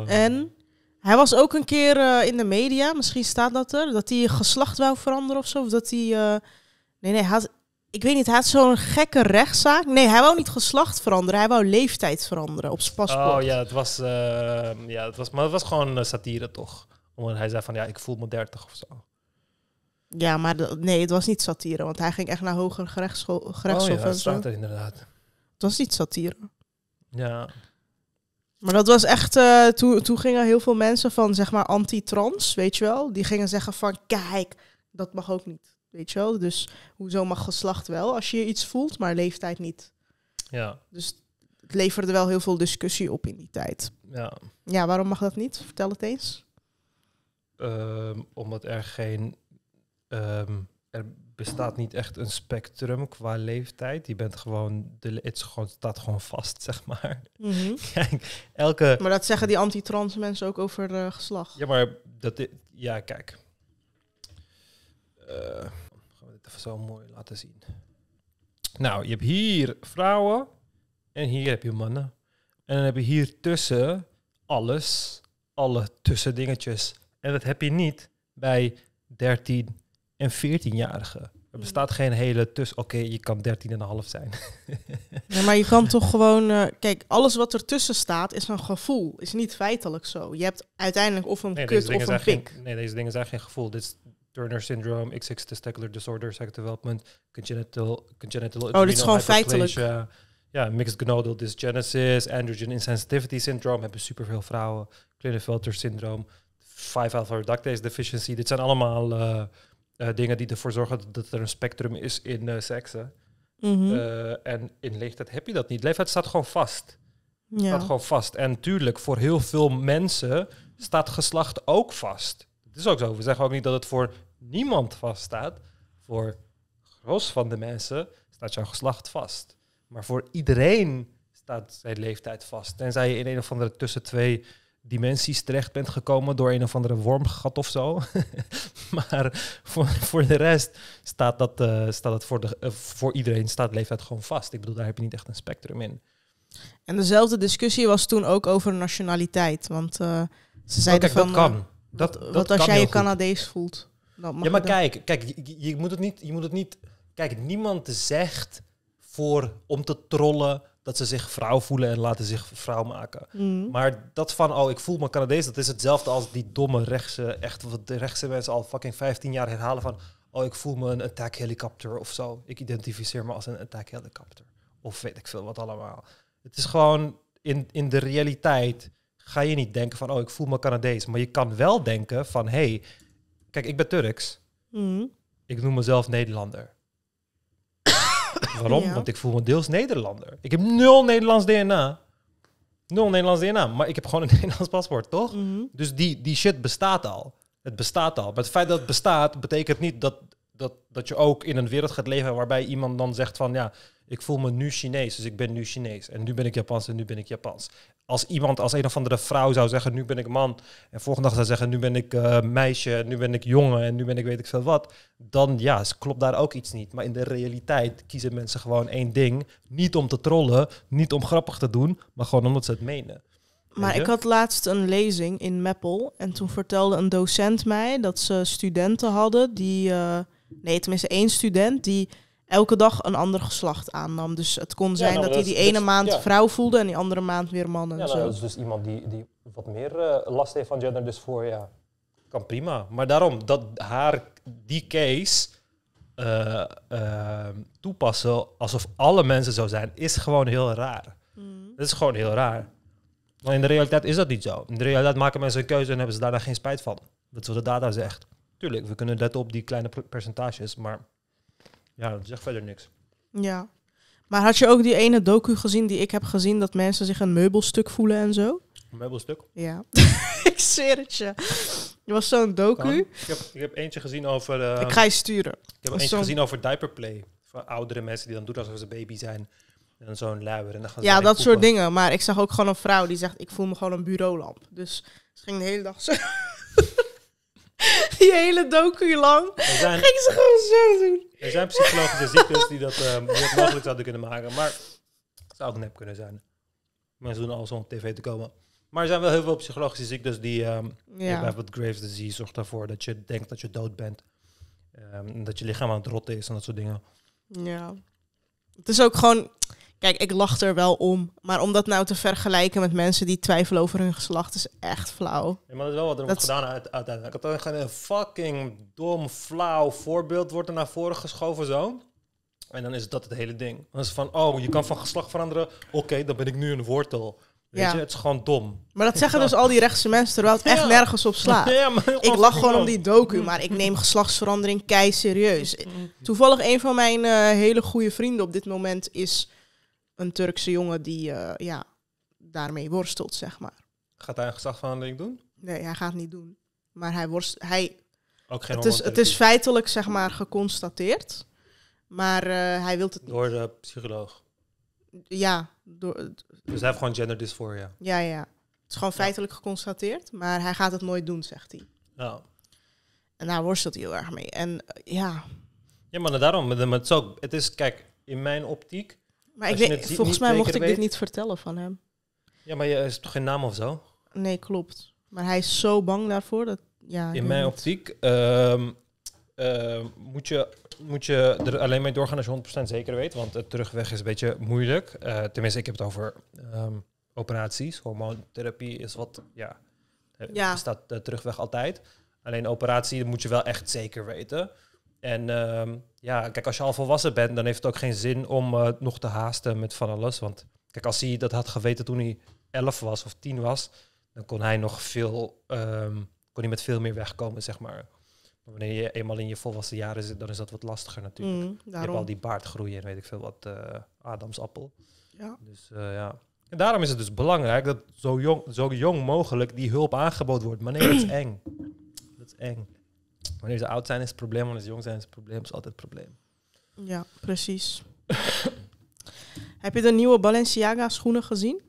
Eh. En hij was ook een keer eh, in de media, misschien staat dat er, dat hij geslacht wou veranderen of zo. Of dat hij. Eh, nee, nee, had, ik weet niet, hij had zo'n gekke rechtszaak. Nee, hij wou niet geslacht veranderen, hij wou leeftijd veranderen op zijn paspoort. Oh ja, het was, ja, het was, maar het was gewoon satire toch? Omdat hij zei van ja, ik voel me dertig of zo. Ja, maar nee, het was niet satire, want hij ging echt naar hoger gerechtshof. oh ja, dat staat er inderdaad. Het was niet satire. Ja. Maar dat was echt, uh, eh, toen, toen gingen heel veel mensen van zeg maar anti-trans, weet je wel, die gingen zeggen van kijk, dat mag ook niet, weet je wel. Dus hoezo mag geslacht wel als je iets voelt, maar leeftijd niet. Ja. Dus het leverde wel heel veel discussie op in die tijd. Ja. Ja, waarom mag dat niet? Vertel het eens. Ehm, omdat er geen Ehm, er bestaat niet echt een spectrum qua leeftijd. Je bent gewoon, de, het staat gewoon vast, zeg maar. Mhm. elke... Maar dat zeggen die anti-trans mensen ook over eh, geslacht. Ja, maar dat ja, kijk. Uh, gaan we dit even zo mooi laten zien. Nou, je hebt hier vrouwen en hier heb je mannen. En dan heb je hier tussen alles, alle tussendingetjes. En dat heb je niet bij 13, en 14 jarige Er bestaat hmm. geen hele tussen. Oké, je kan 13,5 zijn. maar je kan toch gewoon. Eh, kijk, alles wat ertussen staat is een gevoel. Is niet feitelijk zo. Je hebt uiteindelijk of een nee, kut of een pik. nee, deze dingen zijn geen gevoel. Dit is Turner syndroom, XX testicular disorder, sex development, congenital. congenital oh, dit is gewoon feitelijk. Ja, mixed gonadal dysgenesis, androgen insensitivity syndroom hebben superveel vrouwen. Klinefelter syndroom, 5-alpha reductase deficiency. Dit zijn allemaal. Eh, eh, dingen die ervoor zorgen dat er een spectrum is in uh, seksen. Mhm. Eh, en in leeftijd heb je dat niet. Leeftijd staat gewoon vast. Ja. Staat gewoon vast. En tuurlijk, voor heel veel mensen staat geslacht ook vast. Het is ook zo. We zeggen ook niet dat het voor niemand vaststaat. Voor gros van de mensen staat jouw geslacht vast. Maar voor iedereen staat zijn leeftijd vast. Tenzij je in een of andere tussen twee dimensies terecht bent gekomen door een of andere wormgat of zo. maar voor, voor de rest staat dat, eh, staat dat voor, de, eh, voor iedereen staat leeftijd gewoon vast. Ik bedoel, daar heb je niet echt een spectrum in. En dezelfde discussie was toen ook over nationaliteit. Want eh, ze nou, zeiden van... Dat kan. Dat, wat als jij je Canadees voelt? ja, maar kijk, kijk je, moet het niet, je moet het niet... Kijk, niemand zegt voor, om te trollen dat ze zich vrouw voelen en laten zich vrouw maken. Mm. Maar dat van, oh, ik voel me Canadees, dat is hetzelfde als die domme rechtse, echt wat de rechtse mensen al fucking 15 jaar herhalen van, oh, ik voel me een attack helicopter of zo. Ik identificeer me als een attack helicopter. Of weet ik veel wat allemaal. Het is gewoon, in, in de realiteit ga je niet denken van, oh, ik voel me Canadees. Maar je kan wel denken van, hey, kijk, ik ben Turks. Mm. Ik noem mezelf Nederlander. Waarom? Want ik voel me deels Nederlander. Ik heb nul Nederlands DNA. Nul Nederlands DNA. Maar ik heb gewoon een Nederlands paspoort, toch? Mhm. Dus die, die shit bestaat al. Het bestaat al. Maar het feit dat het bestaat, betekent niet dat, dat, dat je ook in een wereld gaat leven waarbij iemand dan zegt van ja, ik voel me nu Chinees, dus ik ben nu Chinees. En nu ben ik Japans en nu ben ik Japans. Als iemand, als een of andere vrouw zou zeggen, nu ben ik man. En volgende dag zou zeggen, nu ben ik eh, meisje, nu ben ik jongen en nu ben ik weet ik veel wat. Dan ja, klopt daar ook iets niet. Maar in de realiteit kiezen mensen gewoon één ding. Niet om te trollen, niet om grappig te doen, maar gewoon omdat ze het menen. Maar ik had laatst een lezing in Meppel. En toen vertelde een docent mij dat ze studenten hadden die. Eh, nee, tenminste één student die elke dag een ander geslacht aannam. Dus het kon zijn nou, dat, hij die dus- ene maand vrouw voelde en die andere maand weer man. En ja, nou, dat is dus iemand die, die wat meer eh, last heeft van gender dus voor Ja. Kan prima. Maar daarom, dat haar die case eh, ehm, toepassen alsof alle mensen zo zijn, is gewoon heel raar. Mm. Dat is gewoon heel raar. Maar in de realiteit is dat niet zo. In de realiteit maken mensen een keuze en hebben ze daarna geen spijt van. Dat is wat de data zegt. Tuurlijk, we kunnen letten op die kleine percentages, maar ja, dat zegt verder niks. Ja. Maar had je ook die ene docu gezien die ik heb gezien dat mensen zich een meubelstuk voelen en zo? Een meubelstuk? Ja. ik zweer het je. was zo'n docu. Ik heb, ik heb eentje gezien over... Eh, ik ga je sturen. Ik heb eentje gezien over diaperplay. van oudere mensen die dan doen alsof ze baby zijn. En zo'n luier. En dan gaan ja, dat soort dingen. Maar ik zag ook gewoon een vrouw die zegt, ik voel me gewoon een bureaulamp. Dus ze ging de hele dag zo... die hele docu lang. Zijn... Ging ze gewoon zo doen. Er zijn psychologische ziektes die dat uh, mogelijk zouden kunnen maken. Maar het zou ook nep kunnen zijn. Mensen doen alles om op tv te komen. Maar er zijn wel heel veel psychologische ziektes die... Ehm, ja. Bijvoorbeeld Graves' disease zorgt ervoor dat je denkt dat je dood bent. Ehm, dat je lichaam aan het rotten is en dat soort dingen. Ja. Het is ook gewoon... Kijk, ik lach er wel om. Maar om dat nou te vergelijken met mensen die twijfelen over hun geslacht is echt flauw. Ja, maar dat is wel wat er dat... gedaan uiteindelijk. Dat een fucking dom, flauw voorbeeld wordt er naar voren geschoven zo. En dan is dat het hele ding. Dan is van, oh, je kan van geslacht veranderen. Oké, dan ben ik nu een wortel. Weet ja. Je, het is gewoon dom. Maar dat zeggen dus al die rechtse mensen, terwijl het echt nergens op slaat. Ja, ik lach gewoon om die docu, maar ik neem geslachtsverandering kei serieus. Mm-hmm. Toevallig een van mijn eh, hele goede vrienden op dit moment is een Turkse jongen die eh, ja, daarmee worstelt, zeg maar. Gaat hij een gezagsverhandeling doen? Nee, hij gaat het niet doen. Maar hij worstelt hij, Ook geen het, is, het is feitelijk, zeg maar, geconstateerd. Maar eh, hij wil het niet. Door de psycholoog? Ja. Door, dus hij heeft gewoon gender dysphoria? Ja, ja. Het is gewoon feitelijk geconstateerd, maar hij gaat het nooit doen, zegt hij. Nou. En daar worstelt hij heel erg mee. En eh, ja... Ja, maar daarom, het is ook, het is, kijk, in mijn optiek maar ik weet, volgens mij mocht ik dit niet vertellen van hem. Ja, maar je is toch geen naam of zo? Nee, klopt. Maar hij is zo bang daarvoor dat. Ja, In mijn optiek ehm, ehm, moet, je, moet je er alleen mee doorgaan als je 100% zeker weet. Want het terugweg is een beetje moeilijk. Eh, tenminste, ik heb het over ehm, operaties. Hormoontherapie is wat. Ja, ja. staat de eh, terugweg altijd. Alleen operatie moet je wel echt zeker weten. En ehm, ja, kijk, als je al volwassen bent, dan heeft het ook geen zin om eh, nog te haasten met van alles. Want kijk, als hij dat had geweten toen hij 11 was of 10 was, dan kon hij nog veel, ehm, kon hij met veel meer wegkomen, zeg maar. Maar wanneer je eenmaal in je volwassen jaren zit, dan is dat wat lastiger natuurlijk. Mm, je hebt al die baardgroei en weet ik veel wat, uh, Adamsappel. Ja. Dus eh, ja. En daarom is het dus belangrijk dat zo jong, zo jong mogelijk die hulp aangeboden wordt. Maar nee, dat is eng. Dat is eng. Wanneer ze oud zijn is het probleem, wanneer ze jong zijn is het probleem, is altijd het probleem. Ja, precies. Heb je de nieuwe Balenciaga schoenen gezien?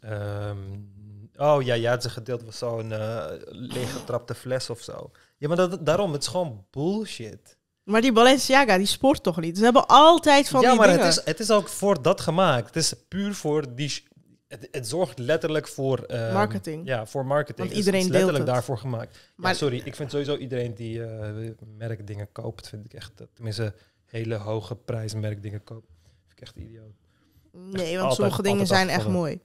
Ehm, oh ja, je had ze gedeeld was zo'n uh, leeggetrapte fles of zo. Ja, maar dat, daarom, het is gewoon bullshit. Maar die Balenciaga, die sport toch niet? Ze hebben altijd van ja, die Ja, maar Het, is, het is ook voor dat gemaakt. Het is puur voor die het, zorgt letterlijk voor... Ehm, marketing. Ja, voor marketing. Want iedereen het is letterlijk daarvoor gemaakt. Maar sorry, ik vind sowieso iedereen die uh, merkdingen koopt, vind ik echt... Tenminste, hele hoge prijs merkdingen koopt. Vind ik echt idioot. Nee, want sommige dingen zijn echt mooi.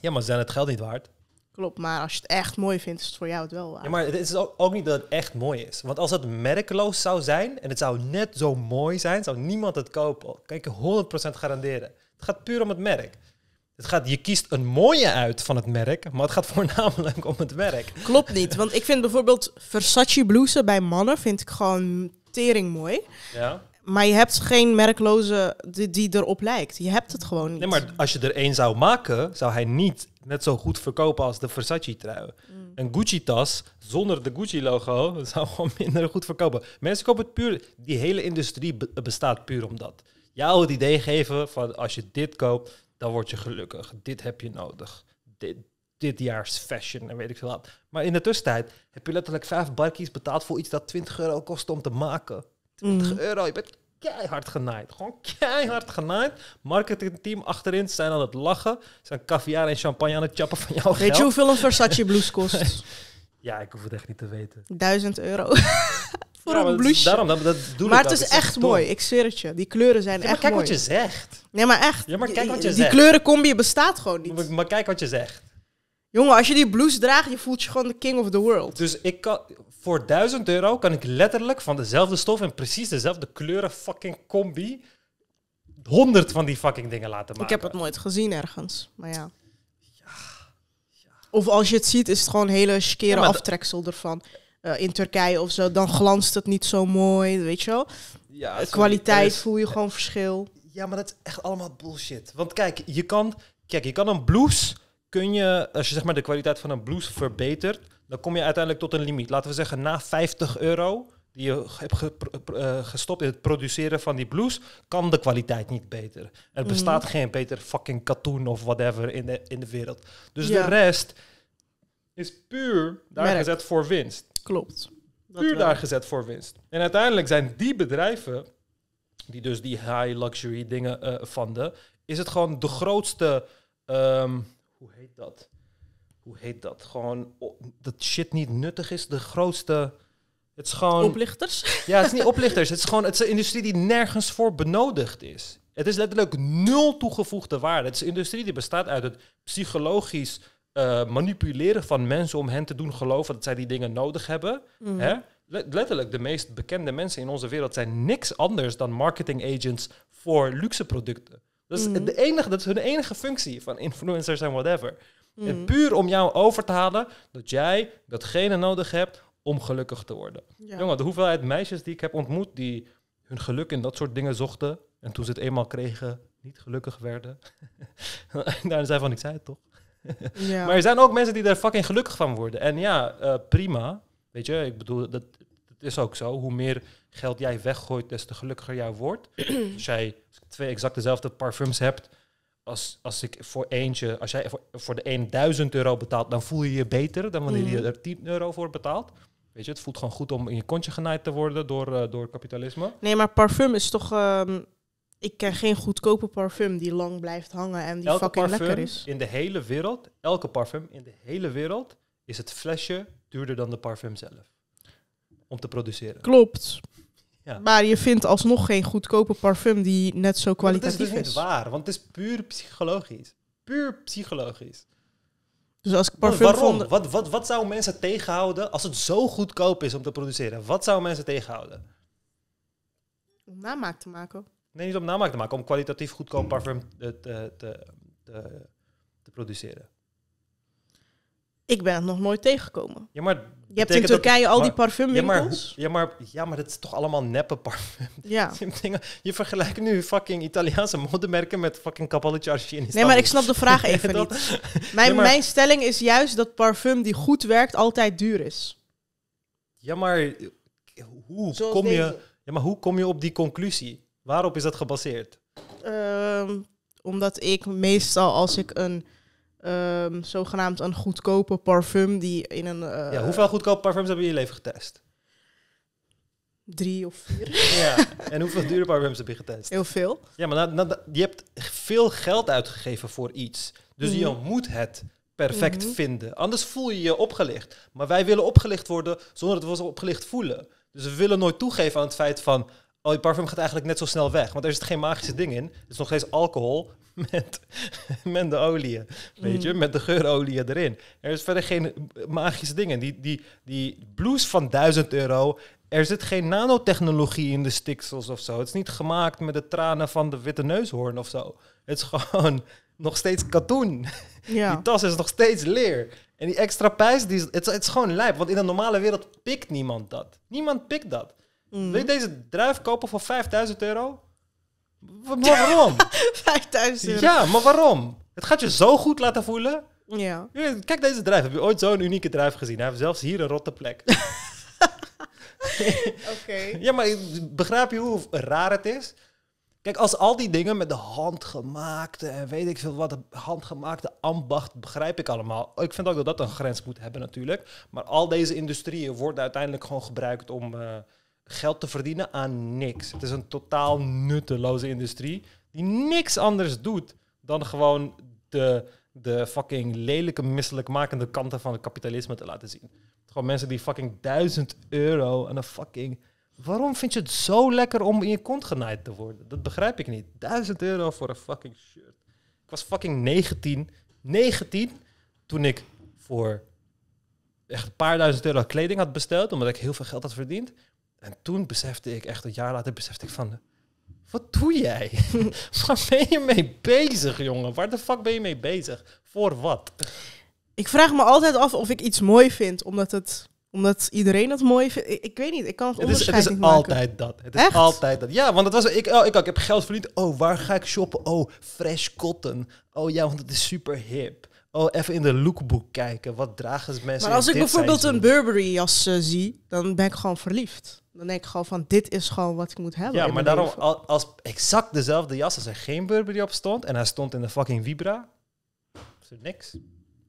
Ja, maar ze zijn het geld niet waard. Klopt, maar als je het echt mooi vindt, is het voor jou het wel waard. Ja, maar het is ook, niet dat het echt mooi is. Want als het merkloos zou zijn en het zou net zo mooi zijn, zou niemand het kopen. Kijk, 100% garanderen. Het gaat puur om het merk. Het gaat, je kiest een mooie uit van het merk, maar het gaat voornamelijk om het werk. Klopt niet, want ik vind bijvoorbeeld Versace blouses bij mannen vind ik gewoon tering mooi. Ja. Maar je hebt geen merkloze die, die erop lijkt. Je hebt het gewoon niet. Nee, maar als je er één zou maken, zou hij niet net zo goed verkopen als de Versace-trui. Mm. Een Gucci-tas zonder de Gucci-logo zou gewoon minder goed verkopen. Mensen kopen het puur... Die hele industrie bestaat puur om dat. Jou het idee geven van als je dit koopt, dan word je gelukkig. Dit heb je nodig. Dit, jaar's fashion en weet ik veel wat. Maar in de tussentijd heb je letterlijk vijf barkies betaald voor iets dat 20 euro kost om te maken. 20 mhm. euro, je bent keihard genaaid. Gewoon keihard genaaid. Marketingteam achterin zijn aan het lachen. Zijn caviar en champagne aan het chappen van jou. Weet je hoeveel een Versace blouse kost? Ja, ik hoef het echt niet te weten. 1000 euro. Voor een blouse. Daarom, dat, dat doe maar het is echt, mooi, ik zweer het je. Die kleuren zijn echt mooi. kijk wat je zegt. Nee, maar echt. Ja, maar kijk wat je die, zegt. Die kleurencombi bestaat gewoon niet. Maar, kijk wat je zegt. Jongen, als je die blouse draagt, je voelt je gewoon de king of the world. Dus ik kan, voor 1000 euro kan ik letterlijk van dezelfde stof en precies dezelfde kleuren fucking combi honderd van die fucking dingen laten maken. Ik heb het nooit gezien ergens, maar ja. Of als je het ziet, is het gewoon een hele skere aftreksel ervan. Eh, in Turkije of zo, dan glanst het niet zo mooi, weet je wel. Ja, eh, kwaliteit voel je gewoon verschil. Ja, maar dat is echt allemaal bullshit. Want kijk, je kan, kijk, je kan een blouse, kun je, als je zeg maar de kwaliteit van een blouse verbetert, dan kom je uiteindelijk tot een limiet. Laten we zeggen, na 50 euro die je hebt eh, eh, gestopt in het produceren van die blues, kan de kwaliteit niet beter. Er bestaat mhm. geen beter fucking katoen of whatever in de, in de wereld. Dus de rest is puur daar gezet voor winst. Klopt. puur daar gezet voor winst. En uiteindelijk zijn die bedrijven, die dus die high luxury dingen uh, vanden, is het gewoon de grootste, ehm, hoe heet dat? Hoe heet dat? Gewoon dat shit niet nuttig is, de grootste het is gewoon... Oplichters? Ja, het is niet oplichters. Het is gewoon het is een industrie die nergens voor benodigd is. Het is letterlijk nul toegevoegde waarde. Het is een industrie die bestaat uit het psychologisch eh, manipuleren van mensen om hen te doen geloven dat zij die dingen nodig hebben. Mm. Hè? Letterlijk, de meest bekende mensen in onze wereld zijn niks anders dan marketing agents voor luxe producten. Dat is, mm. enige, dat hun enige functie van influencers en whatever. Mm. puur om jou over te halen dat jij datgene nodig hebt om gelukkig te worden. Jongen, de hoeveelheid meisjes die ik heb ontmoet die hun geluk in dat soort dingen zochten en toen ze het eenmaal kregen, niet gelukkig werden. Nou, daar zijn van, ik zei het toch. ja. Maar er zijn ook mensen die er fucking gelukkig van worden. En ja, eh, prima. Weet je, ik bedoel, dat, is ook zo. Hoe meer geld jij weggooit, des te gelukkiger jij wordt. als jij twee exact dezelfde parfums hebt, als, als ik voor eentje, als jij voor, voor de 1000 euro betaalt, dan voel je je beter dan wanneer je mhm. er 10 euro voor betaalt. Weet je, het voelt gewoon goed om in je kontje genaaid te worden door, eh, door kapitalisme. Nee, maar parfum is toch... Ehm, ik ken geen goedkope parfum die lang blijft hangen en die elke fucking lekker is. in de hele wereld, elke parfum in de hele wereld, is het flesje duurder dan de parfum zelf. Om te produceren. Klopt. Ja. Maar je vindt alsnog geen goedkope parfum die net zo kwalitatief is. Dat is dus niet waar, want het is puur psychologisch. Puur psychologisch. Dus als ik parfum Waarom? Wat, wat, wat zou mensen tegenhouden als het zo goedkoop is om te produceren? Wat zou mensen tegenhouden? Om namaak te maken. Nee, niet om namaak te maken. Om kwalitatief goedkoop parfum te, te, te, te produceren. Ik ben het nog nooit tegengekomen. Ja, maar je hebt in Turkije al die parfumwinkels. Ja maar, ja, maar, ja, maar dat is toch allemaal neppe parfum. Ja. je vergelijkt nu fucking Italiaanse modemerken met fucking Cavallucci in Nee, maar ik snap de vraag even niet. Mijn, mijn stelling is juist dat parfum die goed werkt altijd duur is. Ja, maar hoe, kom, je, ja, maar hoe kom je op die conclusie? Waarop is dat gebaseerd? Ehm, omdat ik meestal als ik een Ehm, zogenaamd een goedkope parfum die in een... ja, eh, hoeveel goedkope parfums hebben je in je leven getest? Drie of vier. Ja, en hoeveel dure parfums heb je getest? Heel veel. Ja, maar je hebt veel geld uitgegeven voor iets. Dus mhm. je moet het perfect mhm. vinden. Anders voel je je opgelicht. Maar wij willen opgelicht worden zonder dat we ons opgelicht voelen. Dus we willen nooit toegeven aan het feit van... Oh, je parfum gaat eigenlijk net zo snel weg. Want er zit geen magische ding in. Het is nog steeds alcohol. met, met de olie weet je, mm. met de geurolie erin. Er is verder geen magische dingen. Die, die, die blouse van 1000 euro, er zit geen nanotechnologie in de stiksels of zo. Het is niet gemaakt met de tranen van de witte neushoorn of zo. Het is gewoon nog steeds katoen. Die tas is nog steeds leer. En die extra pijs, die, het, is gewoon lijp. Want in de normale wereld pikt niemand dat. Niemand pikt dat. Mm. Wil je deze druif kopen voor 5000 euro? Maar waarom? 5000 Ja, maar waarom? Het gaat je zo goed laten voelen. Ja. Kijk deze drijf. Heb je ooit zo'n unieke drijf gezien? Hij heeft zelfs hier een rotte plek. Oké. Ja, maar begrijp je hoe raar het is? Kijk, als al die dingen met de handgemaakte en weet ik veel wat, handgemaakte ambacht, begrijp ik allemaal. Ik vind ook dat dat een grens moet hebben natuurlijk. Maar al deze industrieën worden uiteindelijk gewoon gebruikt om... Eh, geld te verdienen aan niks. Het is een totaal nutteloze industrie die niks anders doet dan gewoon de, de fucking lelijke, misselijkmakende kanten van het kapitalisme te laten zien. Gewoon mensen die fucking duizend euro en een fucking... Waarom vind je het zo lekker om in je kont genaaid te worden? Dat begrijp ik niet. Duizend euro voor een fucking shirt. Ik was fucking 19. 19 toen ik voor echt een paar duizend euro kleding had besteld, omdat ik heel veel geld had verdiend. En toen besefte ik echt, een jaar later besefte ik van, wat doe jij? Waar ben je mee bezig, jongen? Waar de fuck ben je mee bezig? Voor wat? Ik vraag me altijd af of ik iets mooi vind, omdat het omdat iedereen het mooi vindt. Ik, weet niet, ik kan het, het is, het is altijd dat. Het is Echt? altijd dat. Ja, want het was ik, oh, ik, ik heb geld verdiend. Oh, waar ga ik shoppen? Oh, fresh cotton. Oh ja, want het is super hip. Oh, even in de lookbook kijken. Wat dragen ze mensen? Maar als ik bijvoorbeeld een Burberry jas eh, zie, dan ben ik gewoon verliefd. Dan denk ik gewoon van, dit is gewoon wat ik moet hebben. Ja, maar daarom, als exact dezelfde jas, als er geen Burberry op stond en hij stond in de fucking Vibra, is er niks.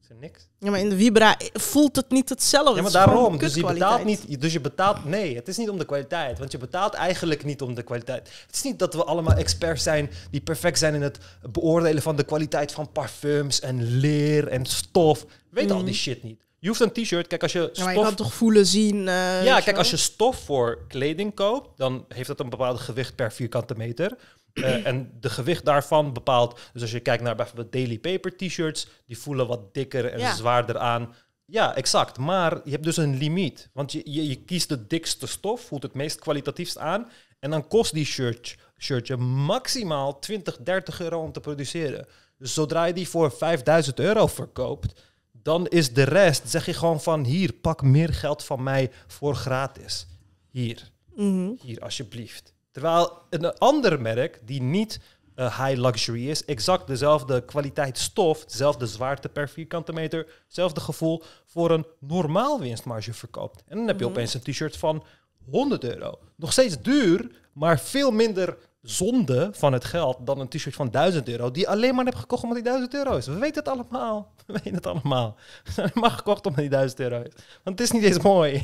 Is er niks. Ja, maar in de Vibra voelt het niet hetzelfde. Ja, maar daarom, dus je betaalt niet, dus je betaalt, nee, het is niet om de kwaliteit, want je betaalt eigenlijk niet om de kwaliteit. Het is niet dat we allemaal experts zijn die perfect zijn in het beoordelen van de kwaliteit van parfums en leer en stof. Weet al die mm. shit niet. Je hoeft een t-shirt, kijk als je stof... Ja, kan toch voelen, zien... Eh, ja, kijk, als je stof voor kleding koopt, dan heeft dat een bepaald gewicht per vierkante meter. Eh, en de gewicht daarvan bepaalt... Dus als je kijkt naar bijvoorbeeld daily paper t-shirts, die voelen wat dikker en zwaarder aan. Ja, exact. Maar je hebt dus een limiet. Want je, je, kiest de dikste stof, voelt het meest kwalitatiefst aan. En dan kost die shirt, shirtje maximaal 20, 30 euro om te produceren. Dus zodra je die voor 5000 euro verkoopt dan is de rest, zeg je gewoon van hier, pak meer geld van mij voor gratis. Hier, mhm. hier alsjeblieft. Terwijl een ander merk die niet eh, high luxury is, exact dezelfde kwaliteit stof, dezelfde zwaarte per vierkante meter, hetzelfde gevoel voor een normaal winstmarge verkoopt. En dan heb je mhm. opeens een t-shirt van 100 euro. Nog steeds duur, maar veel minder zonde van het geld dan een t-shirt van 1000 euro die alleen maar heb gekocht omdat die 1000 euro is. We weten het allemaal. We weten het allemaal. Ze zijn maar gekocht omdat die 1000 euro is. Want het is niet eens mooi.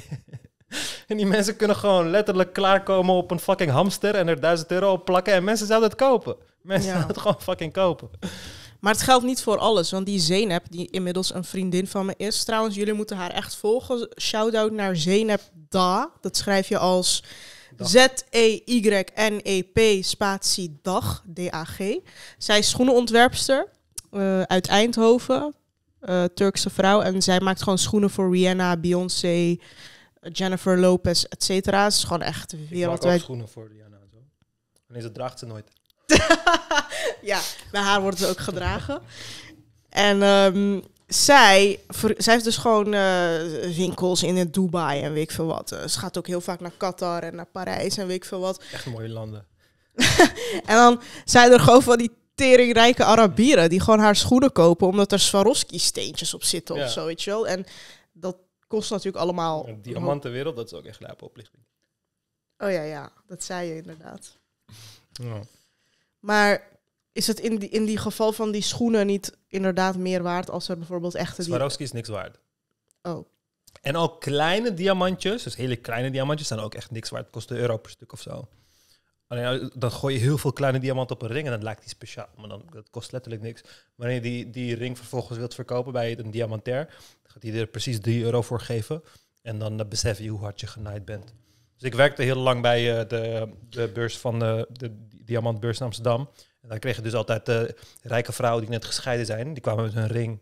En die mensen kunnen gewoon letterlijk klaarkomen op een fucking hamster en er 1000 euro op plakken. En mensen zouden het kopen. Mensen zouden het gewoon fucking kopen. Maar het geldt niet voor alles. Want die Zeynep, die inmiddels een vriendin van me is. Trouwens, jullie moeten haar echt volgen. Shout-out naar Zeynep Da. Dat schrijf je als Z-E-Y-N-E-P spatie dag, D-A-G. Zij is schoenenontwerpster uh, uit Eindhoven, eh, Turkse vrouw. En zij maakt gewoon schoenen voor Rihanna, Beyoncé, Jennifer Lopez, et cetera. is gewoon echt wereldwijd. Ik maak ook schoenen voor Rihanna en zo. En ze draagt ze nooit. ja, bij haar worden ze ook gedragen. En ehm, zij, zij heeft dus gewoon eh, winkels in het Dubai en weet voor veel wat. Eh, ze gaat ook heel vaak naar Qatar en naar Parijs en weet ik veel wat. Echt mooie landen. en dan zijn er gewoon van die teringrijke Arabieren die gewoon haar schoenen kopen omdat er Swarovski-steentjes op zitten of zo, weet je wel. En dat kost natuurlijk allemaal... Een diamantenwereld, dat is ook echt oplichting. Oh ja, ja. Dat zei je inderdaad. Ja. Maar is het in die, in die geval van die schoenen niet inderdaad meer waard als er bijvoorbeeld echte... Swarovski die... is niks waard. Oh. En ook kleine diamantjes, dus hele kleine diamantjes, zijn ook echt niks waard. Het kost een euro per stuk of zo. Alleen dan gooi je heel veel kleine diamanten op een ring en dan lijkt die speciaal. Maar dan, dat kost letterlijk niks. Wanneer je die, die ring vervolgens wilt verkopen bij een diamantair, gaat hij er precies 3 euro voor geven. En dan besef je hoe hard je genaaid bent. Dus ik werkte heel lang bij eh, de, de beurs van eh, de, diamantbeurs Amsterdam. En dan kreeg je dus altijd de eh, rijke vrouwen die net gescheiden zijn. Die kwamen met hun ring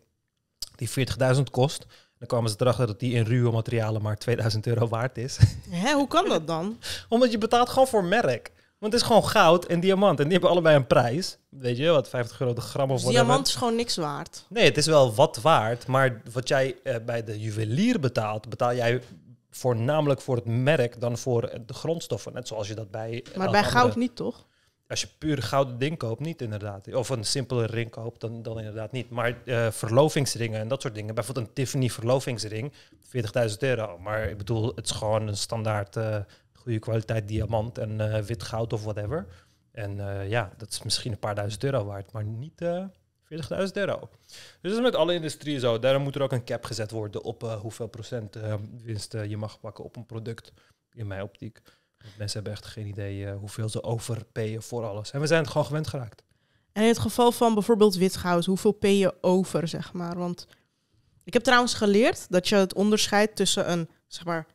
die 40.000 kost. Dan kwamen ze erachter dat die in ruwe materialen maar 2000 euro waard is. Hè, hoe kan dat dan? Omdat je betaalt gewoon voor merk. Want het is gewoon goud en diamant. En die hebben allebei een prijs. Weet je, wat 50 euro de gram of dus wat. Diamant is gewoon niks waard. Nee, het is wel wat waard. Maar wat jij eh, bij de juwelier betaalt, betaal jij voornamelijk voor het merk dan voor de grondstoffen. Net zoals je dat bij. Maar bij goud niet, toch? Als je puur gouden ding koopt, niet inderdaad. Of een simpele ring koopt, dan, dan inderdaad niet. Maar uh, verlovingsringen en dat soort dingen. Bijvoorbeeld een Tiffany verlovingsring, 40.000 euro. Maar ik bedoel, het is gewoon een standaard eh, goede kwaliteit diamant en uh, wit goud of whatever. En ja, dat is misschien een paar duizend euro waard, maar niet 40.000 euro. Dus dat is met alle industrieën zo. Daarom moet er ook een cap gezet worden op hoeveel procent winst je mag pakken op een product, in mijn optiek. Mensen hebben echt geen idee eh, hoeveel ze overpayen voor alles. En we zijn het gewoon gewend geraakt. En in het geval van bijvoorbeeld witgoud, hoeveel pay je over, zeg maar? Want ik heb trouwens geleerd dat je het onderscheid tussen een, zeg maar,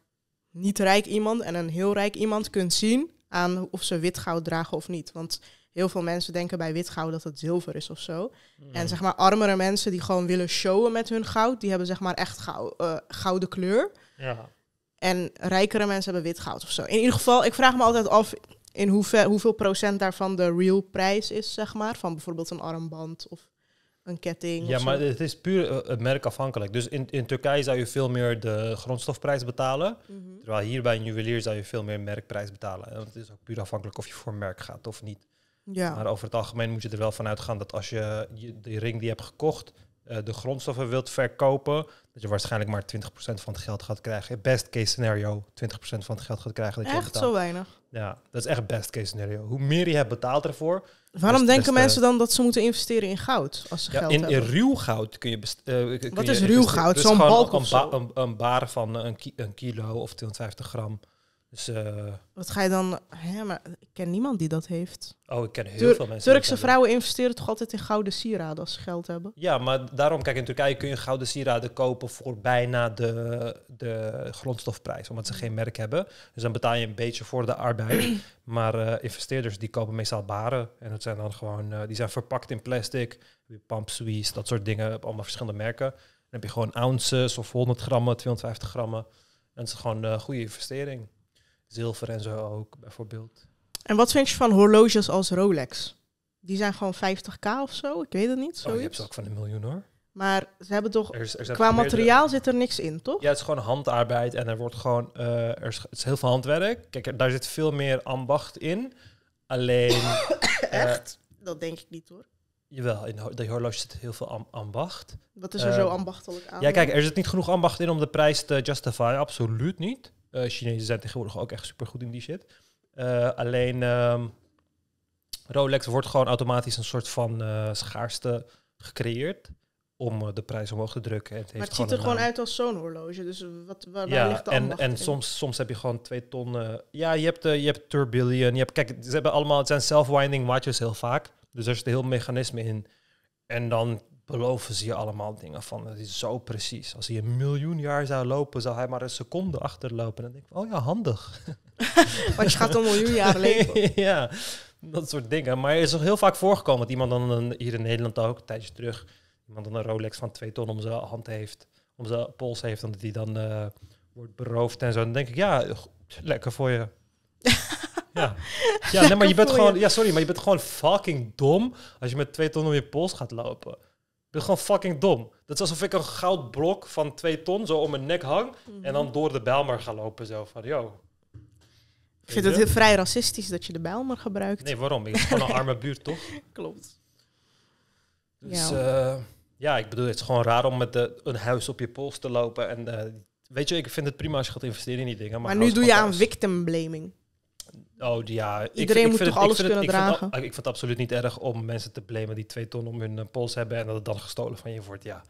niet rijk iemand en een heel rijk iemand kunt zien aan of ze witgoud dragen of niet. Want heel veel mensen denken bij witgoud dat het zilver is of zo. Mm. En zeg maar, armere mensen die gewoon willen showen met hun goud, die hebben zeg maar echt goud, eh, gouden kleur. Ja. En rijkere mensen hebben wit goud of zo. In ieder geval, ik vraag me altijd af in hoever, hoeveel procent daarvan de real prijs is, zeg maar. Van bijvoorbeeld een armband of een ketting. Ja, maar het is puur eh, het Dus in, in Turkije zou je veel meer de grondstofprijs betalen. Mhm. Terwijl hier bij een juwelier zou je veel meer merkprijs betalen. En het is ook puur afhankelijk of je voor merk gaat of niet. Ja. Maar over het algemeen moet je er wel van uitgaan dat als je die ring die hebt gekocht, eh, de grondstoffen wilt verkopen, dat je waarschijnlijk maar 20% van het geld gaat krijgen. Best case scenario, 20% van het geld gaat krijgen. Dat je echt zo weinig? Ja, dat is echt best case scenario. Hoe meer je hebt betaald ervoor... Waarom denken mensen dan dat ze moeten investeren in goud? Als ze geld in, hebben? in ruw goud kun je... Best, eh, Wat is ruw goud? Zo'n balk of Een, een, bar van een, een kilo of 250 gram... Dus, eh, Wat ga je dan... Hè, maar ik ken niemand die dat heeft. Oh, ik ken heel veel mensen. Turkse vrouwen investeren toch altijd in gouden sieraden als ze geld hebben? Ja, maar daarom, kijk, in Turkije kun je gouden sieraden kopen voor bijna de, de grondstofprijs, omdat ze geen merk hebben. Dus dan betaal je een beetje voor de arbeid. maar eh, investeerders die kopen meestal baren. En dat zijn dan gewoon, eh, die zijn verpakt in plastic, pampsuies, dat soort dingen, allemaal verschillende merken. Dan heb je gewoon ounces of 100 grammen, 250 grammen. En dat is gewoon een goede investering zilver en zo ook, bijvoorbeeld. En wat vind je van horloges als Rolex? Die zijn gewoon 50k of zo, ik weet het niet. Zoiets. Oh, je hebt ze ook van een miljoen hoor. Maar ze hebben toch. qua materiaal zit er niks in, toch? Ja, het is gewoon handarbeid en er wordt gewoon. Eh, er is, het is heel veel handwerk. Kijk, daar zit veel meer ambacht in. Alleen. Eh, Echt? dat denk ik niet hoor. Jawel, in de horloge zit heel veel ambacht. Wat is er zo eh, ambachtelijk aan? Ja, kijk, er zit niet genoeg ambacht in om de prijs te justify. Absoluut niet. Uh, Chinezen zijn tegenwoordig ook echt super goed in die shit. Eh, alleen ehm, Rolex wordt gewoon automatisch een soort van eh, schaarste gecreëerd om de prijs omhoog te drukken. Het maar het ziet er gewoon uit als zo'n horloge. Dus wat, waar, ja, ligt de en, en soms, soms heb je gewoon twee ton. ja, je hebt, de je hebt turbillion. Je hebt, kijk, ze hebben allemaal, het zijn self-winding watches heel vaak. Dus er zit heel mechanisme in. En dan beloven ze je allemaal dingen van. Het is zo precies. Als hij een miljoen jaar zou lopen, zou hij maar een seconde achterlopen. En dan denk ik, oh ja, handig. Want je gaat een miljoen jaar leven. ja, dat soort dingen. Maar is nog heel vaak voorgekomen dat iemand dan hier in Nederland ook een tijdje terug, iemand dan een Rolex van twee ton om zijn hand heeft, om zijn pols heeft, en die dan eh, wordt beroofd en zo. Dan denk ik, ja, lekker voor je. Ja, ja nee, maar je bent gewoon, ja, sorry, maar je bent gewoon fucking dom als je met twee ton om je pols gaat lopen. Dat gewoon fucking dom. Dat is alsof ik een goud blok van twee ton zo om mijn nek hang en dan mhm. door de Bijlmer ga lopen. Zo van, yo. Ik vind het heel vrij racistisch dat je de Bijlmer gebruikt. Nee, waarom? Ik is gewoon een arme buurt, toch? Klopt. Dus ja. Eh, ja, ik bedoel, het is gewoon raar om met de, een huis op je pols te lopen. En eh, weet je, ik vind het prima als je gaat investeren in die dingen. Maar, maar nu doe je aan victim blaming. Oh ja, iedereen ik, moet ik toch het, alles kunnen ik Vind, ik vind het absoluut niet erg om mensen te blamen die twee ton om hun eh, pols hebben en dat het dan gestolen van je wordt. Ja.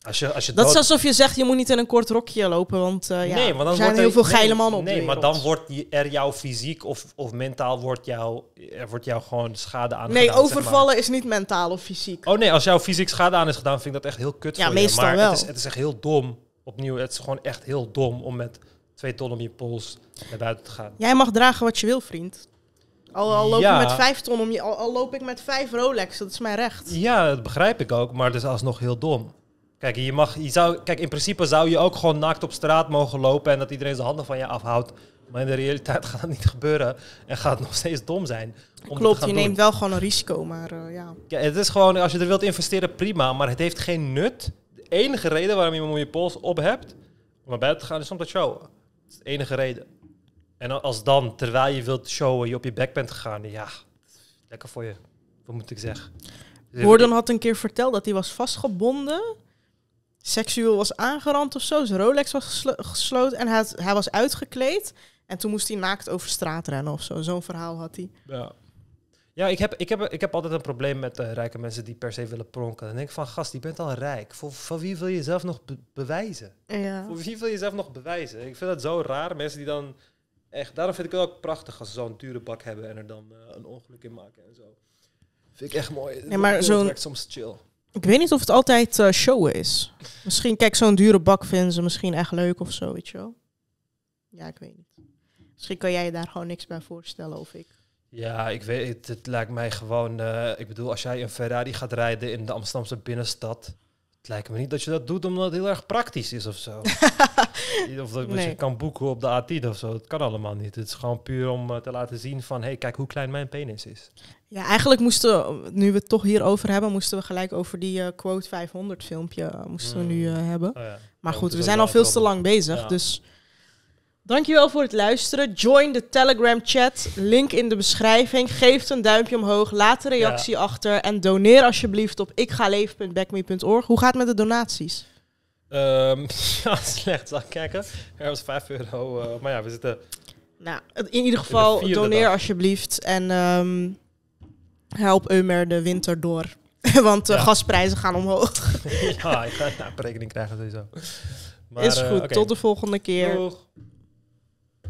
Als je, als je dat is alsof je zegt, je moet niet in een kort rokje lopen, want eh, ja, maar dan er zijn er, heel veel geile mannen op Nee, maar dan wordt er jouw fysiek of, of mentaal wordt jou, er wordt jou gewoon schade aan Nee, overvallen is niet mentaal of fysiek. Oh nee, als jouw fysiek schade aan is gedaan, vind ik dat echt heel kut ja, voor meestal je. Maar wel. Het, is, het is echt heel dom, opnieuw, het is gewoon echt heel dom om met twee ton om je pols naar buiten te gaan. Jij mag dragen wat je wil, vriend. Al, al loop ik met vijf ton om je, al, loop ik met vijf Rolex, dat is mijn recht. Ja, dat begrijp ik ook, maar het is alsnog heel dom. Kijk, je mag, je zou, kijk, in principe zou je ook gewoon naakt op straat mogen lopen en dat iedereen zijn handen van je afhoudt. Maar in de realiteit gaat dat niet gebeuren en gaat het nog steeds dom zijn. Klopt, je neemt wel gewoon een risico, maar uh, ja. ja. Het is gewoon, als je er wilt investeren, prima, maar het heeft geen nut. De enige reden waarom je je pols op hebt om naar buiten te gaan, is te show is de enige reden. En als dan, terwijl je wilt showen, je op je bek bent gegaan, ja, lekker voor je. Wat moet ik zeggen? Gordon had een keer verteld dat hij was vastgebonden, seksueel was aangerand of zo, zijn Rolex was gesloten en hij, hij was uitgekleed. En toen moest hij naakt over straat rennen of zo. Zo'n verhaal had hij. Ja. Ja, ik heb, ik, heb, ik heb altijd een probleem met eh, rijke mensen die per se willen pronken. Dan denk ik van, gast, die bent al rijk. Voor, voor wie wil je zelf nog bewijzen? Ja. Voor wie wil je zelf nog bewijzen? Ik vind dat zo raar, mensen die dan... Echt, daarom vind ik het ook prachtig als ze zo'n dure bak hebben en er dan eh, een ongeluk in maken en zo. Vind ik echt mooi. Nee, maar zo'n... soms chill. Ik weet niet of het altijd uh, showen is. Misschien, kijk, zo'n dure bak vinden ze misschien echt leuk of zo, weet je wel. Ja, ik weet niet. Misschien kan jij je daar gewoon niks bij voorstellen of ik. Ja, ik weet het. Het lijkt mij gewoon. Eh, ik bedoel, als jij een Ferrari gaat rijden in de Amsterdamse binnenstad. Het lijkt me niet dat je dat doet omdat het heel erg praktisch is of zo. of dat nee. je kan boeken op de A10 of zo. Het kan allemaal niet. Het is gewoon puur om eh, te laten zien van... hé, hey, kijk hoe klein mijn penis is. Ja, eigenlijk moesten... nu we het toch hierover hebben... moesten we gelijk over die eh, Quote 500 filmpje... moesten we hmm. nu hebben. Oh maar goed, we zijn al veel te lang bezig. Dus Dankjewel voor het luisteren. Join de Telegram chat. Link in de beschrijving. Geef een duimpje omhoog. Laat een reactie achter. En doneer alsjeblieft op ikgaleven.backme.org. Hoe gaat het met de donaties? Ehm, ja, slecht. Zal ik kijken. Er was 5 euro. Eh, maar ja, we zitten... Nou, in ieder geval, in doneer alsjeblieft. En ehm, help Eumer de winter door. Want de gasprijzen gaan omhoog. ja, ik ga een nou, berekening krijgen sowieso. Is eh, goed, tot de volgende keer. Doeg.